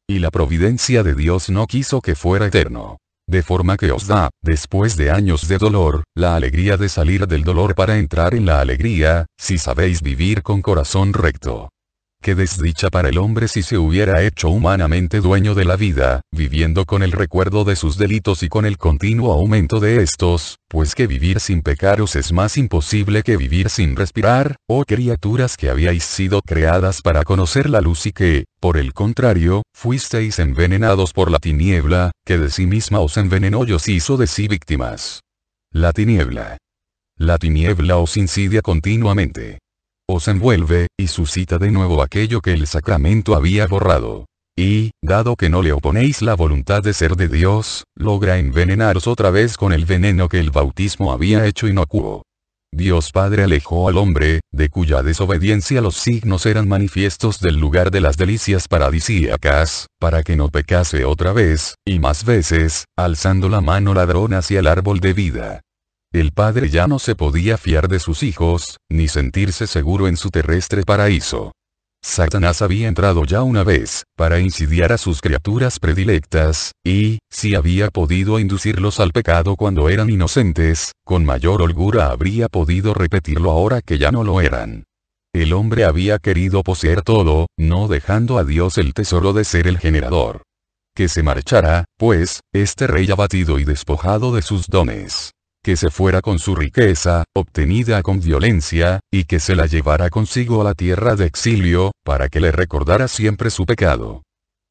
Y la providencia de Dios no quiso que fuera eterno de forma que os da, después de años de dolor, la alegría de salir del dolor para entrar en la alegría, si sabéis vivir con corazón recto. Qué desdicha para el hombre si se hubiera hecho humanamente dueño de la vida, viviendo con el recuerdo de sus delitos y con el continuo aumento de estos, pues que vivir sin pecaros es más imposible que vivir sin respirar, oh criaturas que habíais sido creadas para conocer la luz y que, por el contrario, fuisteis envenenados por la tiniebla, que de sí misma os envenenó y os hizo de sí víctimas. La tiniebla. La tiniebla os insidia continuamente os envuelve, y suscita de nuevo aquello que el sacramento había borrado. Y, dado que no le oponéis la voluntad de ser de Dios, logra envenenaros otra vez con el veneno que el bautismo había hecho inocuo. Dios Padre alejó al hombre, de cuya desobediencia los signos eran manifiestos del lugar de las delicias paradisíacas, para que no pecase otra vez, y más veces, alzando la mano ladrón hacia el árbol de vida. El padre ya no se podía fiar de sus hijos, ni sentirse seguro en su terrestre paraíso. Satanás había entrado ya una vez, para insidiar a sus criaturas predilectas, y, si había podido inducirlos al pecado cuando eran inocentes, con mayor holgura habría podido repetirlo ahora que ya no lo eran. El hombre había querido poseer todo, no dejando a Dios el tesoro de ser el generador. Que se marchara, pues, este rey abatido y despojado de sus dones que se fuera con su riqueza, obtenida con violencia, y que se la llevara consigo a la tierra de exilio, para que le recordara siempre su pecado.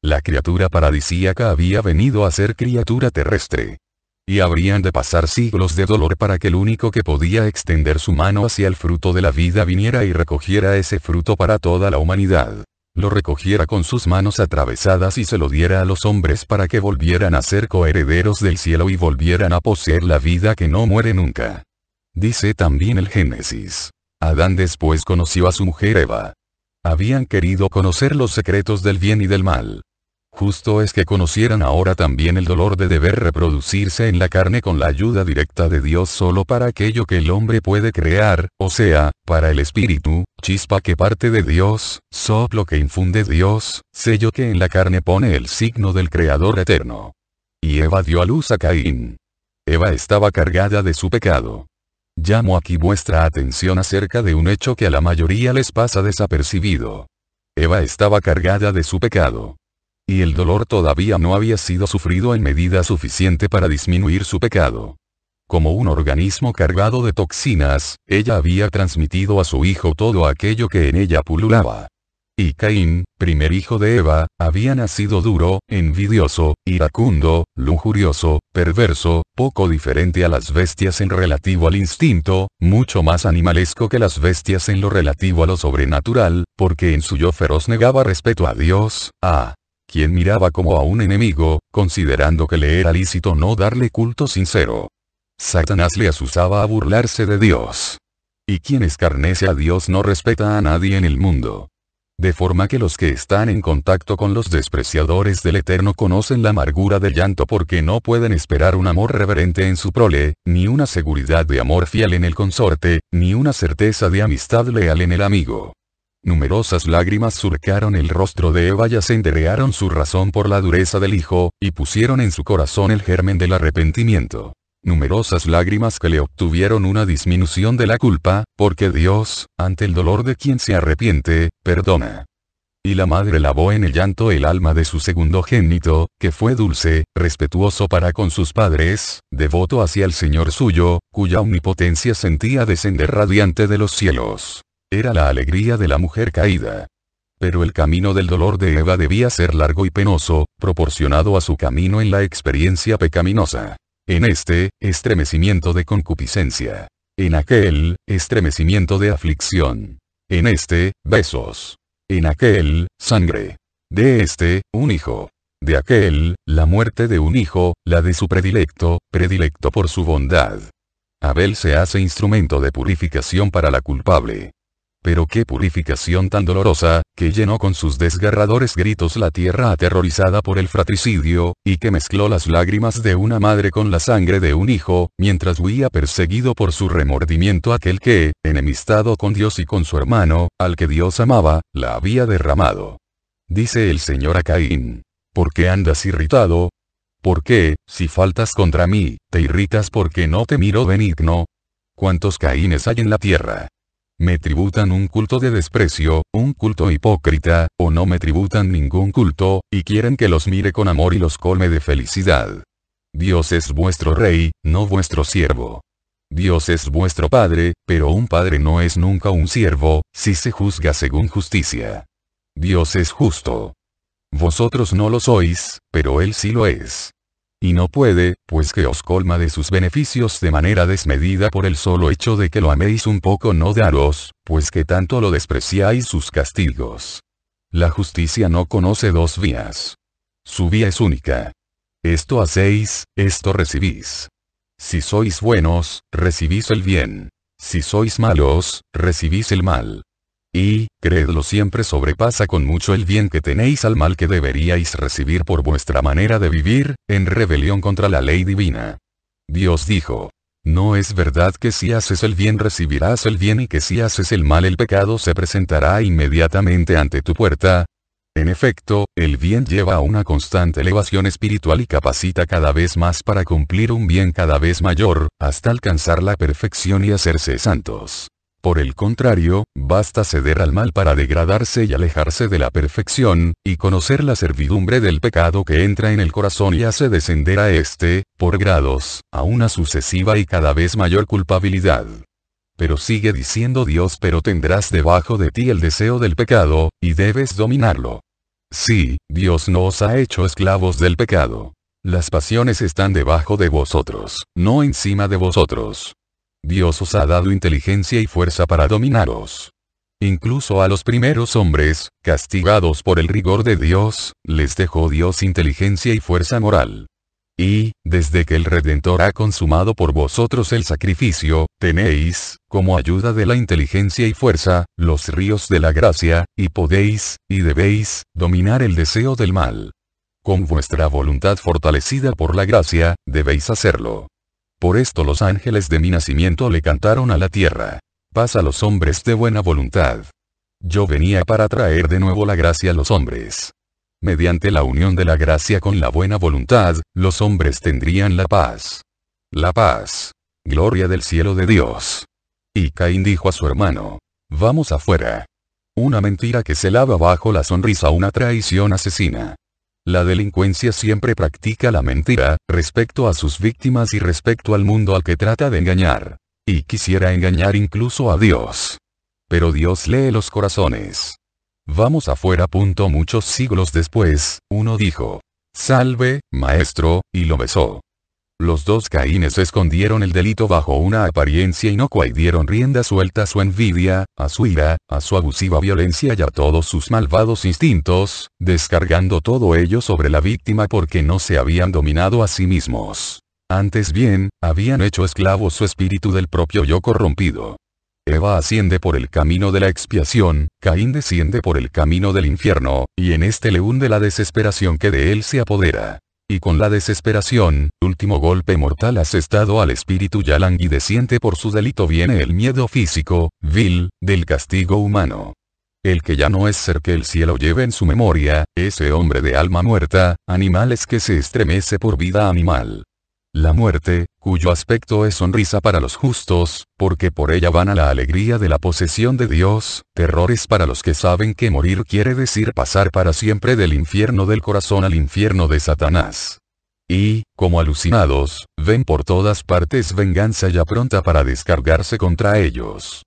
La criatura paradisíaca había venido a ser criatura terrestre. Y habrían de pasar siglos de dolor para que el único que podía extender su mano hacia el fruto de la vida viniera y recogiera ese fruto para toda la humanidad lo recogiera con sus manos atravesadas y se lo diera a los hombres para que volvieran a ser coherederos del cielo y volvieran a poseer la vida que no muere nunca. Dice también el Génesis. Adán después conoció a su mujer Eva. Habían querido conocer los secretos del bien y del mal, Justo es que conocieran ahora también el dolor de deber reproducirse en la carne con la ayuda directa de Dios solo para aquello que el hombre puede crear, o sea, para el espíritu, chispa que parte de Dios, soplo que infunde Dios, sello que en la carne pone el signo del Creador eterno. Y Eva dio a luz a Caín. Eva estaba cargada de su pecado. Llamo aquí vuestra atención acerca de un hecho que a la mayoría les pasa desapercibido. Eva estaba cargada de su pecado. Y el dolor todavía no había sido sufrido en medida suficiente para disminuir su pecado. Como un organismo cargado de toxinas, ella había transmitido a su hijo todo aquello que en ella pululaba. Y Caín, primer hijo de Eva, había nacido duro, envidioso, iracundo, lujurioso, perverso, poco diferente a las bestias en relativo al instinto, mucho más animalesco que las bestias en lo relativo a lo sobrenatural, porque en su yo feroz negaba respeto a Dios, a quien miraba como a un enemigo, considerando que le era lícito no darle culto sincero. Satanás le asusaba a burlarse de Dios. Y quien escarnece a Dios no respeta a nadie en el mundo. De forma que los que están en contacto con los despreciadores del Eterno conocen la amargura del llanto porque no pueden esperar un amor reverente en su prole, ni una seguridad de amor fiel en el consorte, ni una certeza de amistad leal en el amigo. Numerosas lágrimas surcaron el rostro de Eva y acenderearon su razón por la dureza del hijo, y pusieron en su corazón el germen del arrepentimiento. Numerosas lágrimas que le obtuvieron una disminución de la culpa, porque Dios, ante el dolor de quien se arrepiente, perdona. Y la madre lavó en el llanto el alma de su segundo génito, que fue dulce, respetuoso para con sus padres, devoto hacia el Señor suyo, cuya omnipotencia sentía descender radiante de los cielos. Era la alegría de la mujer caída. Pero el camino del dolor de Eva debía ser largo y penoso, proporcionado a su camino en la experiencia pecaminosa. En este, estremecimiento de concupiscencia. En aquel, estremecimiento de aflicción. En este, besos. En aquel, sangre. De este, un hijo. De aquel, la muerte de un hijo, la de su predilecto, predilecto por su bondad. Abel se hace instrumento de purificación para la culpable. Pero qué purificación tan dolorosa, que llenó con sus desgarradores gritos la tierra aterrorizada por el fratricidio, y que mezcló las lágrimas de una madre con la sangre de un hijo, mientras huía perseguido por su remordimiento aquel que, enemistado con Dios y con su hermano, al que Dios amaba, la había derramado. Dice el Señor a Caín. ¿Por qué andas irritado? ¿Por qué, si faltas contra mí, te irritas porque no te miro benigno? ¿Cuántos Caínes hay en la tierra? Me tributan un culto de desprecio, un culto hipócrita, o no me tributan ningún culto, y quieren que los mire con amor y los colme de felicidad. Dios es vuestro rey, no vuestro siervo. Dios es vuestro padre, pero un padre no es nunca un siervo, si se juzga según justicia. Dios es justo. Vosotros no lo sois, pero Él sí lo es. Y no puede, pues que os colma de sus beneficios de manera desmedida por el solo hecho de que lo améis un poco no daros, pues que tanto lo despreciáis sus castigos. La justicia no conoce dos vías. Su vía es única. Esto hacéis, esto recibís. Si sois buenos, recibís el bien. Si sois malos, recibís el mal. Y, creedlo siempre sobrepasa con mucho el bien que tenéis al mal que deberíais recibir por vuestra manera de vivir, en rebelión contra la ley divina. Dios dijo, no es verdad que si haces el bien recibirás el bien y que si haces el mal el pecado se presentará inmediatamente ante tu puerta. En efecto, el bien lleva a una constante elevación espiritual y capacita cada vez más para cumplir un bien cada vez mayor, hasta alcanzar la perfección y hacerse santos. Por el contrario, basta ceder al mal para degradarse y alejarse de la perfección, y conocer la servidumbre del pecado que entra en el corazón y hace descender a éste, por grados, a una sucesiva y cada vez mayor culpabilidad. Pero sigue diciendo Dios, pero tendrás debajo de ti el deseo del pecado, y debes dominarlo. Sí, Dios no os ha hecho esclavos del pecado. Las pasiones están debajo de vosotros, no encima de vosotros. Dios os ha dado inteligencia y fuerza para dominaros. Incluso a los primeros hombres, castigados por el rigor de Dios, les dejó Dios inteligencia y fuerza moral. Y, desde que el Redentor ha consumado por vosotros el sacrificio, tenéis, como ayuda de la inteligencia y fuerza, los ríos de la gracia, y podéis, y debéis, dominar el deseo del mal. Con vuestra voluntad fortalecida por la gracia, debéis hacerlo. Por esto los ángeles de mi nacimiento le cantaron a la tierra. Paz a los hombres de buena voluntad. Yo venía para traer de nuevo la gracia a los hombres. Mediante la unión de la gracia con la buena voluntad, los hombres tendrían la paz. La paz. Gloria del cielo de Dios. Y Caín dijo a su hermano, Vamos afuera. Una mentira que se lava bajo la sonrisa, una traición asesina. La delincuencia siempre practica la mentira, respecto a sus víctimas y respecto al mundo al que trata de engañar. Y quisiera engañar incluso a Dios. Pero Dios lee los corazones. Vamos afuera. Punto muchos siglos después, uno dijo. Salve, maestro, y lo besó. Los dos Caínes escondieron el delito bajo una apariencia inocua y dieron rienda suelta a su envidia, a su ira, a su abusiva violencia y a todos sus malvados instintos, descargando todo ello sobre la víctima porque no se habían dominado a sí mismos. Antes bien, habían hecho esclavo su espíritu del propio yo corrompido. Eva asciende por el camino de la expiación, Caín desciende por el camino del infierno, y en este le hunde la desesperación que de él se apodera. Y con la desesperación, último golpe mortal asestado al espíritu ya languideciente por su delito viene el miedo físico, vil, del castigo humano. El que ya no es ser que el cielo lleve en su memoria, ese hombre de alma muerta, animales que se estremece por vida animal la muerte, cuyo aspecto es sonrisa para los justos, porque por ella van a la alegría de la posesión de Dios, terrores para los que saben que morir quiere decir pasar para siempre del infierno del corazón al infierno de Satanás. Y, como alucinados, ven por todas partes venganza ya pronta para descargarse contra ellos.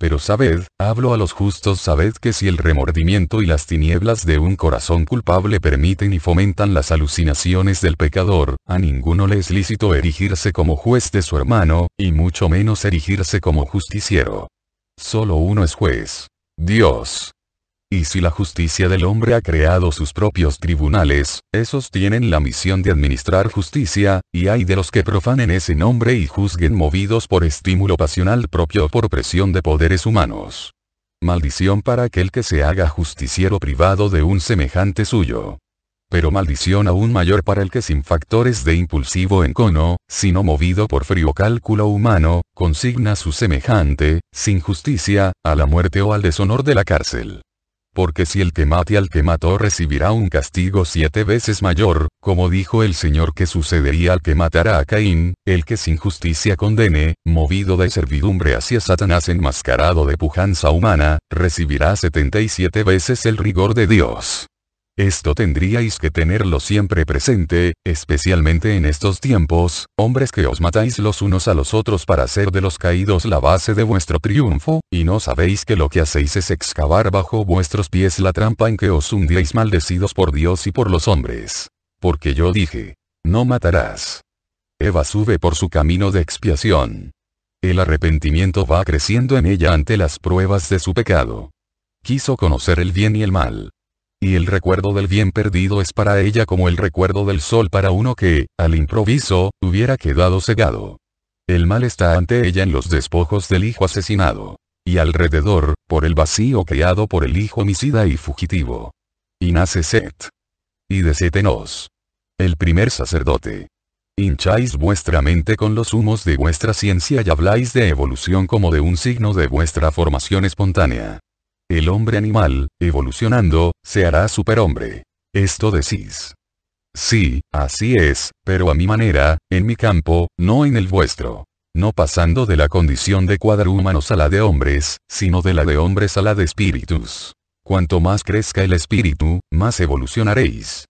Pero sabed, hablo a los justos, sabed que si el remordimiento y las tinieblas de un corazón culpable permiten y fomentan las alucinaciones del pecador, a ninguno le es lícito erigirse como juez de su hermano, y mucho menos erigirse como justiciero. Solo uno es juez. Dios. Y si la justicia del hombre ha creado sus propios tribunales, esos tienen la misión de administrar justicia, y hay de los que profanen ese nombre y juzguen movidos por estímulo pasional propio o por presión de poderes humanos. Maldición para aquel que se haga justiciero privado de un semejante suyo. Pero maldición aún mayor para el que sin factores de impulsivo encono, sino movido por frío cálculo humano, consigna su semejante, sin justicia, a la muerte o al deshonor de la cárcel porque si el que mate al que mató recibirá un castigo siete veces mayor, como dijo el Señor que sucedería al que matará a Caín, el que sin justicia condene, movido de servidumbre hacia Satanás enmascarado de pujanza humana, recibirá setenta y siete veces el rigor de Dios. Esto tendríais que tenerlo siempre presente, especialmente en estos tiempos, hombres que os matáis los unos a los otros para hacer de los caídos la base de vuestro triunfo, y no sabéis que lo que hacéis es excavar bajo vuestros pies la trampa en que os hundíais maldecidos por Dios y por los hombres. Porque yo dije, no matarás. Eva sube por su camino de expiación. El arrepentimiento va creciendo en ella ante las pruebas de su pecado. Quiso conocer el bien y el mal y el recuerdo del bien perdido es para ella como el recuerdo del sol para uno que, al improviso, hubiera quedado cegado. El mal está ante ella en los despojos del hijo asesinado. Y alrededor, por el vacío creado por el hijo homicida y fugitivo. Y nace Set. Y de El primer sacerdote. Hincháis vuestra mente con los humos de vuestra ciencia y habláis de evolución como de un signo de vuestra formación espontánea. El hombre animal, evolucionando, se hará superhombre. Esto decís. Sí, así es, pero a mi manera, en mi campo, no en el vuestro. No pasando de la condición de cuadrúmanos a la de hombres, sino de la de hombres a la de espíritus. Cuanto más crezca el espíritu, más evolucionaréis.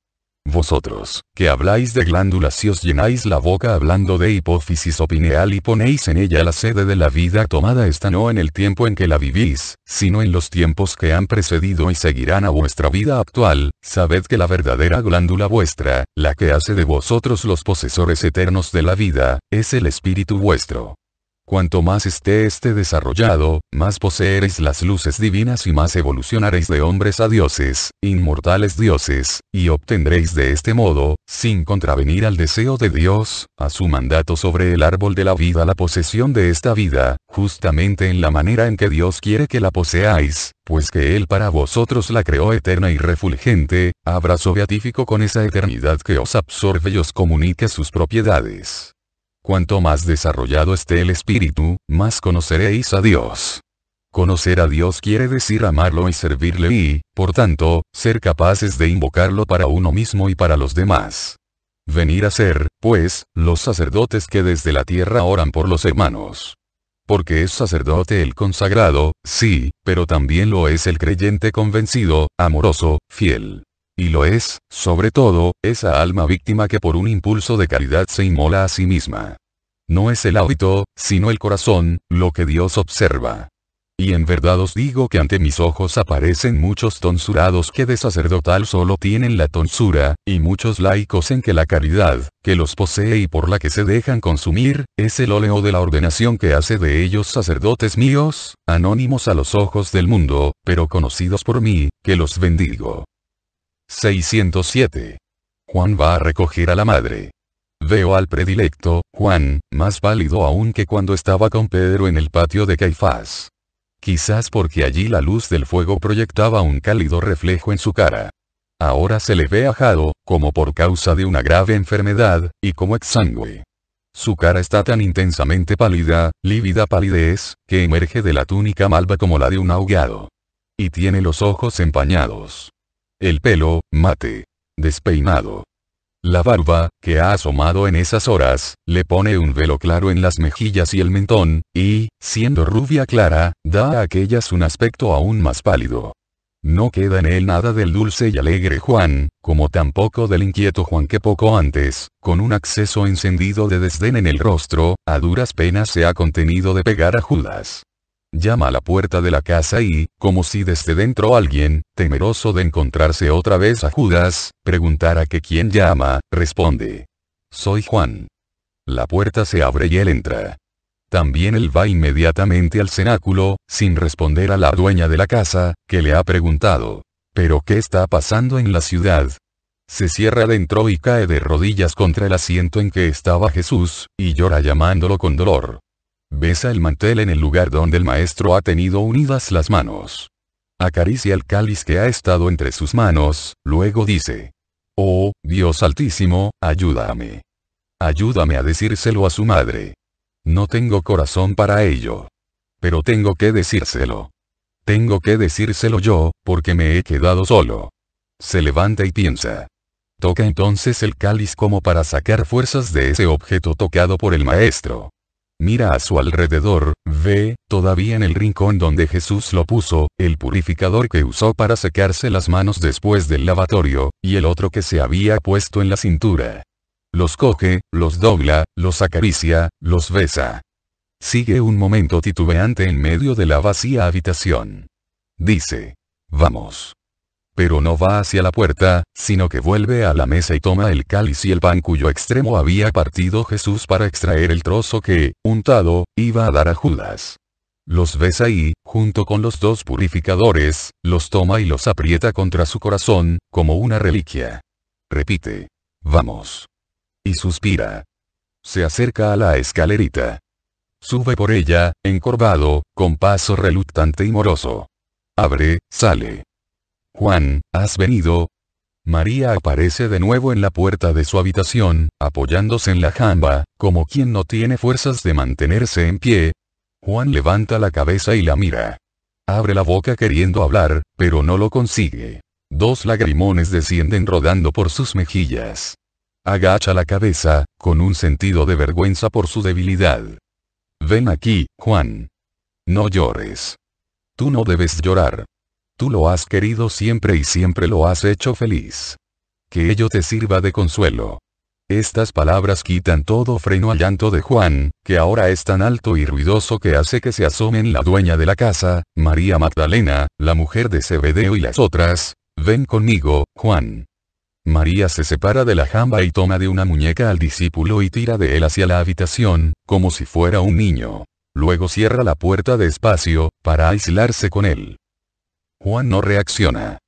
Vosotros, que habláis de glándulas y os llenáis la boca hablando de hipófisis pineal y ponéis en ella la sede de la vida tomada está no en el tiempo en que la vivís, sino en los tiempos que han precedido y seguirán a vuestra vida actual, sabed que la verdadera glándula vuestra, la que hace de vosotros los posesores eternos de la vida, es el espíritu vuestro. Cuanto más esté este desarrollado, más poseeréis las luces divinas y más evolucionaréis de hombres a dioses, inmortales dioses, y obtendréis de este modo, sin contravenir al deseo de Dios, a su mandato sobre el árbol de la vida la posesión de esta vida, justamente en la manera en que Dios quiere que la poseáis, pues que Él para vosotros la creó eterna y refulgente, abrazo beatífico con esa eternidad que os absorbe y os comunica sus propiedades. Cuanto más desarrollado esté el espíritu, más conoceréis a Dios. Conocer a Dios quiere decir amarlo y servirle y, por tanto, ser capaces de invocarlo para uno mismo y para los demás. Venir a ser, pues, los sacerdotes que desde la tierra oran por los hermanos. Porque es sacerdote el consagrado, sí, pero también lo es el creyente convencido, amoroso, fiel. Y lo es, sobre todo, esa alma víctima que por un impulso de caridad se inmola a sí misma. No es el hábito, sino el corazón, lo que Dios observa. Y en verdad os digo que ante mis ojos aparecen muchos tonsurados que de sacerdotal solo tienen la tonsura, y muchos laicos en que la caridad, que los posee y por la que se dejan consumir, es el óleo de la ordenación que hace de ellos sacerdotes míos, anónimos a los ojos del mundo, pero conocidos por mí, que los bendigo. 607. Juan va a recoger a la madre. Veo al predilecto, Juan, más pálido aún que cuando estaba con Pedro en el patio de Caifás. Quizás porque allí la luz del fuego proyectaba un cálido reflejo en su cara. Ahora se le ve ajado, como por causa de una grave enfermedad, y como exangüe. Su cara está tan intensamente pálida, lívida palidez, que emerge de la túnica malva como la de un ahogado. Y tiene los ojos empañados. El pelo, mate. Despeinado. La barba, que ha asomado en esas horas, le pone un velo claro en las mejillas y el mentón, y, siendo rubia clara, da a aquellas un aspecto aún más pálido. No queda en él nada del dulce y alegre Juan, como tampoco del inquieto Juan que poco antes, con un acceso encendido de desdén en el rostro, a duras penas se ha contenido de pegar a Judas llama a la puerta de la casa y, como si desde dentro alguien, temeroso de encontrarse otra vez a Judas, preguntara que quién llama, responde. Soy Juan. La puerta se abre y él entra. También él va inmediatamente al cenáculo, sin responder a la dueña de la casa, que le ha preguntado. ¿Pero qué está pasando en la ciudad? Se cierra dentro y cae de rodillas contra el asiento en que estaba Jesús, y llora llamándolo con dolor. Besa el mantel en el lugar donde el maestro ha tenido unidas las manos. Acaricia el cáliz que ha estado entre sus manos, luego dice. Oh, Dios altísimo, ayúdame. Ayúdame a decírselo a su madre. No tengo corazón para ello. Pero tengo que decírselo. Tengo que decírselo yo, porque me he quedado solo. Se levanta y piensa. Toca entonces el cáliz como para sacar fuerzas de ese objeto tocado por el maestro mira a su alrededor, ve, todavía en el rincón donde Jesús lo puso, el purificador que usó para secarse las manos después del lavatorio, y el otro que se había puesto en la cintura. Los coge, los dobla, los acaricia, los besa. Sigue un momento titubeante en medio de la vacía habitación. Dice. Vamos pero no va hacia la puerta, sino que vuelve a la mesa y toma el cáliz y el pan cuyo extremo había partido Jesús para extraer el trozo que, untado, iba a dar a Judas. Los besa ahí, junto con los dos purificadores, los toma y los aprieta contra su corazón, como una reliquia. Repite. Vamos. Y suspira. Se acerca a la escalerita. Sube por ella, encorvado, con paso reluctante y moroso. Abre, sale. Juan, ¿has venido? María aparece de nuevo en la puerta de su habitación, apoyándose en la jamba, como quien no tiene fuerzas de mantenerse en pie. Juan levanta la cabeza y la mira. Abre la boca queriendo hablar, pero no lo consigue. Dos lagrimones descienden rodando por sus mejillas. Agacha la cabeza, con un sentido de vergüenza por su debilidad. Ven aquí, Juan. No llores. Tú no debes llorar. Tú lo has querido siempre y siempre lo has hecho feliz. Que ello te sirva de consuelo. Estas palabras quitan todo freno al llanto de Juan, que ahora es tan alto y ruidoso que hace que se asomen la dueña de la casa, María Magdalena, la mujer de Cebedeo y las otras. Ven conmigo, Juan. María se separa de la jamba y toma de una muñeca al discípulo y tira de él hacia la habitación, como si fuera un niño. Luego cierra la puerta despacio, para aislarse con él. Juan no reacciona.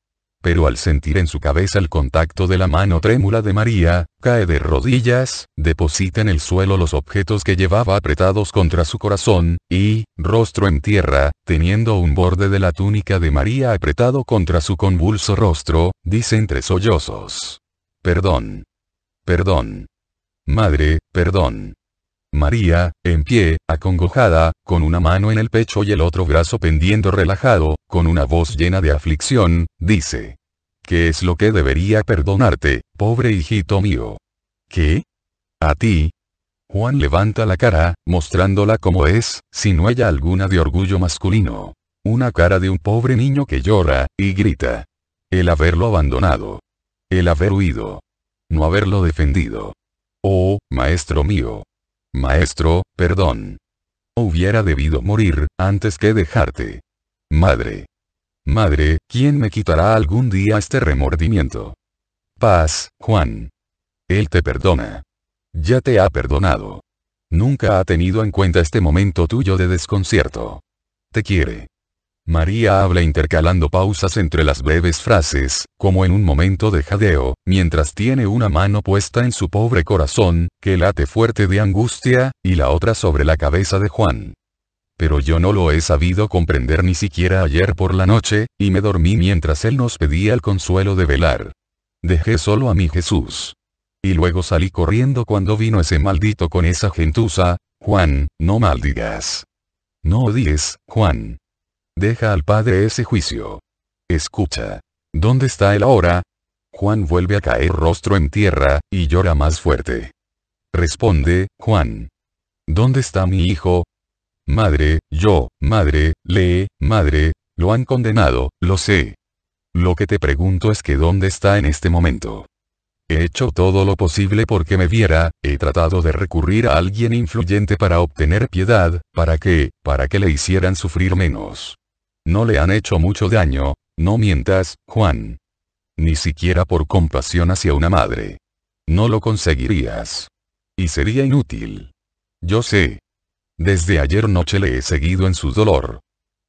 Pero al sentir en su cabeza el contacto de la mano trémula de María, cae de rodillas, deposita en el suelo los objetos que llevaba apretados contra su corazón, y, rostro en tierra, teniendo un borde de la túnica de María apretado contra su convulso rostro, dice entre sollozos. Perdón. Perdón. Madre, perdón. María, en pie, acongojada, con una mano en el pecho y el otro brazo pendiendo relajado, con una voz llena de aflicción, dice. ¿Qué es lo que debería perdonarte, pobre hijito mío? ¿Qué? ¿A ti? Juan levanta la cara, mostrándola como es, si no haya alguna de orgullo masculino. Una cara de un pobre niño que llora, y grita. El haberlo abandonado. El haber huido. No haberlo defendido. Oh, maestro mío. Maestro, perdón. Hubiera debido morir, antes que dejarte. Madre. Madre, ¿quién me quitará algún día este remordimiento? Paz, Juan. Él te perdona. Ya te ha perdonado. Nunca ha tenido en cuenta este momento tuyo de desconcierto. Te quiere. María habla intercalando pausas entre las breves frases, como en un momento de jadeo, mientras tiene una mano puesta en su pobre corazón, que late fuerte de angustia, y la otra sobre la cabeza de Juan. Pero yo no lo he sabido comprender ni siquiera ayer por la noche, y me dormí mientras él nos pedía el consuelo de velar. Dejé solo a mi Jesús. Y luego salí corriendo cuando vino ese maldito con esa gentuza, Juan, no maldigas. No odies, Juan, Deja al Padre ese juicio. Escucha. ¿Dónde está él ahora? Juan vuelve a caer rostro en tierra, y llora más fuerte. Responde, Juan. ¿Dónde está mi hijo? Madre, yo, madre, lee, madre, lo han condenado, lo sé. Lo que te pregunto es que dónde está en este momento. He hecho todo lo posible porque me viera, he tratado de recurrir a alguien influyente para obtener piedad, para que, para que le hicieran sufrir menos. No le han hecho mucho daño, no mientas, Juan. Ni siquiera por compasión hacia una madre. No lo conseguirías. Y sería inútil. Yo sé. Desde ayer noche le he seguido en su dolor.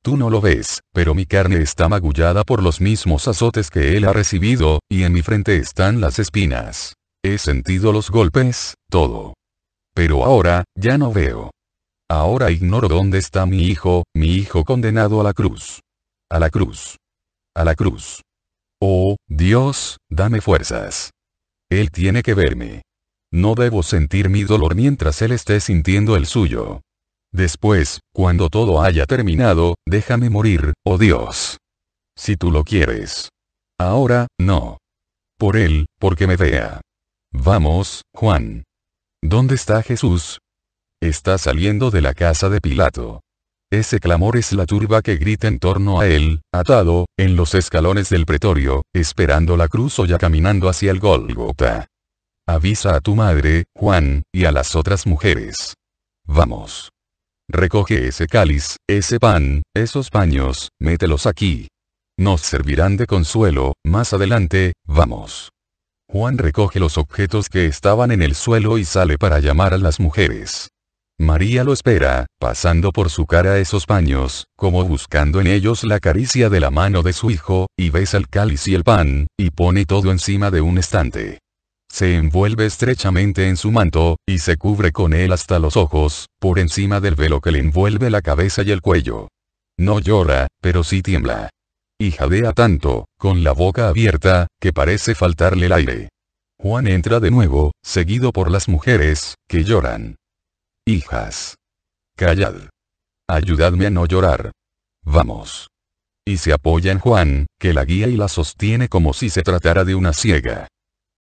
Tú no lo ves, pero mi carne está magullada por los mismos azotes que él ha recibido, y en mi frente están las espinas. He sentido los golpes, todo. Pero ahora, ya no veo. Ahora ignoro dónde está mi hijo, mi hijo condenado a la cruz. A la cruz. A la cruz. Oh, Dios, dame fuerzas. Él tiene que verme. No debo sentir mi dolor mientras Él esté sintiendo el suyo. Después, cuando todo haya terminado, déjame morir, oh Dios. Si tú lo quieres. Ahora, no. Por Él, porque me vea. Vamos, Juan. ¿Dónde está Jesús? Está saliendo de la casa de Pilato. Ese clamor es la turba que grita en torno a él, atado, en los escalones del pretorio, esperando la cruz o ya caminando hacia el Golgota. Avisa a tu madre, Juan, y a las otras mujeres. Vamos. Recoge ese cáliz, ese pan, esos paños, mételos aquí. Nos servirán de consuelo, más adelante, vamos. Juan recoge los objetos que estaban en el suelo y sale para llamar a las mujeres. María lo espera, pasando por su cara esos paños, como buscando en ellos la caricia de la mano de su hijo, y besa el cáliz y el pan, y pone todo encima de un estante. Se envuelve estrechamente en su manto, y se cubre con él hasta los ojos, por encima del velo que le envuelve la cabeza y el cuello. No llora, pero sí tiembla. Y jadea tanto, con la boca abierta, que parece faltarle el aire. Juan entra de nuevo, seguido por las mujeres, que lloran. Hijas. Callad. Ayudadme a no llorar. Vamos. Y se apoya en Juan, que la guía y la sostiene como si se tratara de una ciega.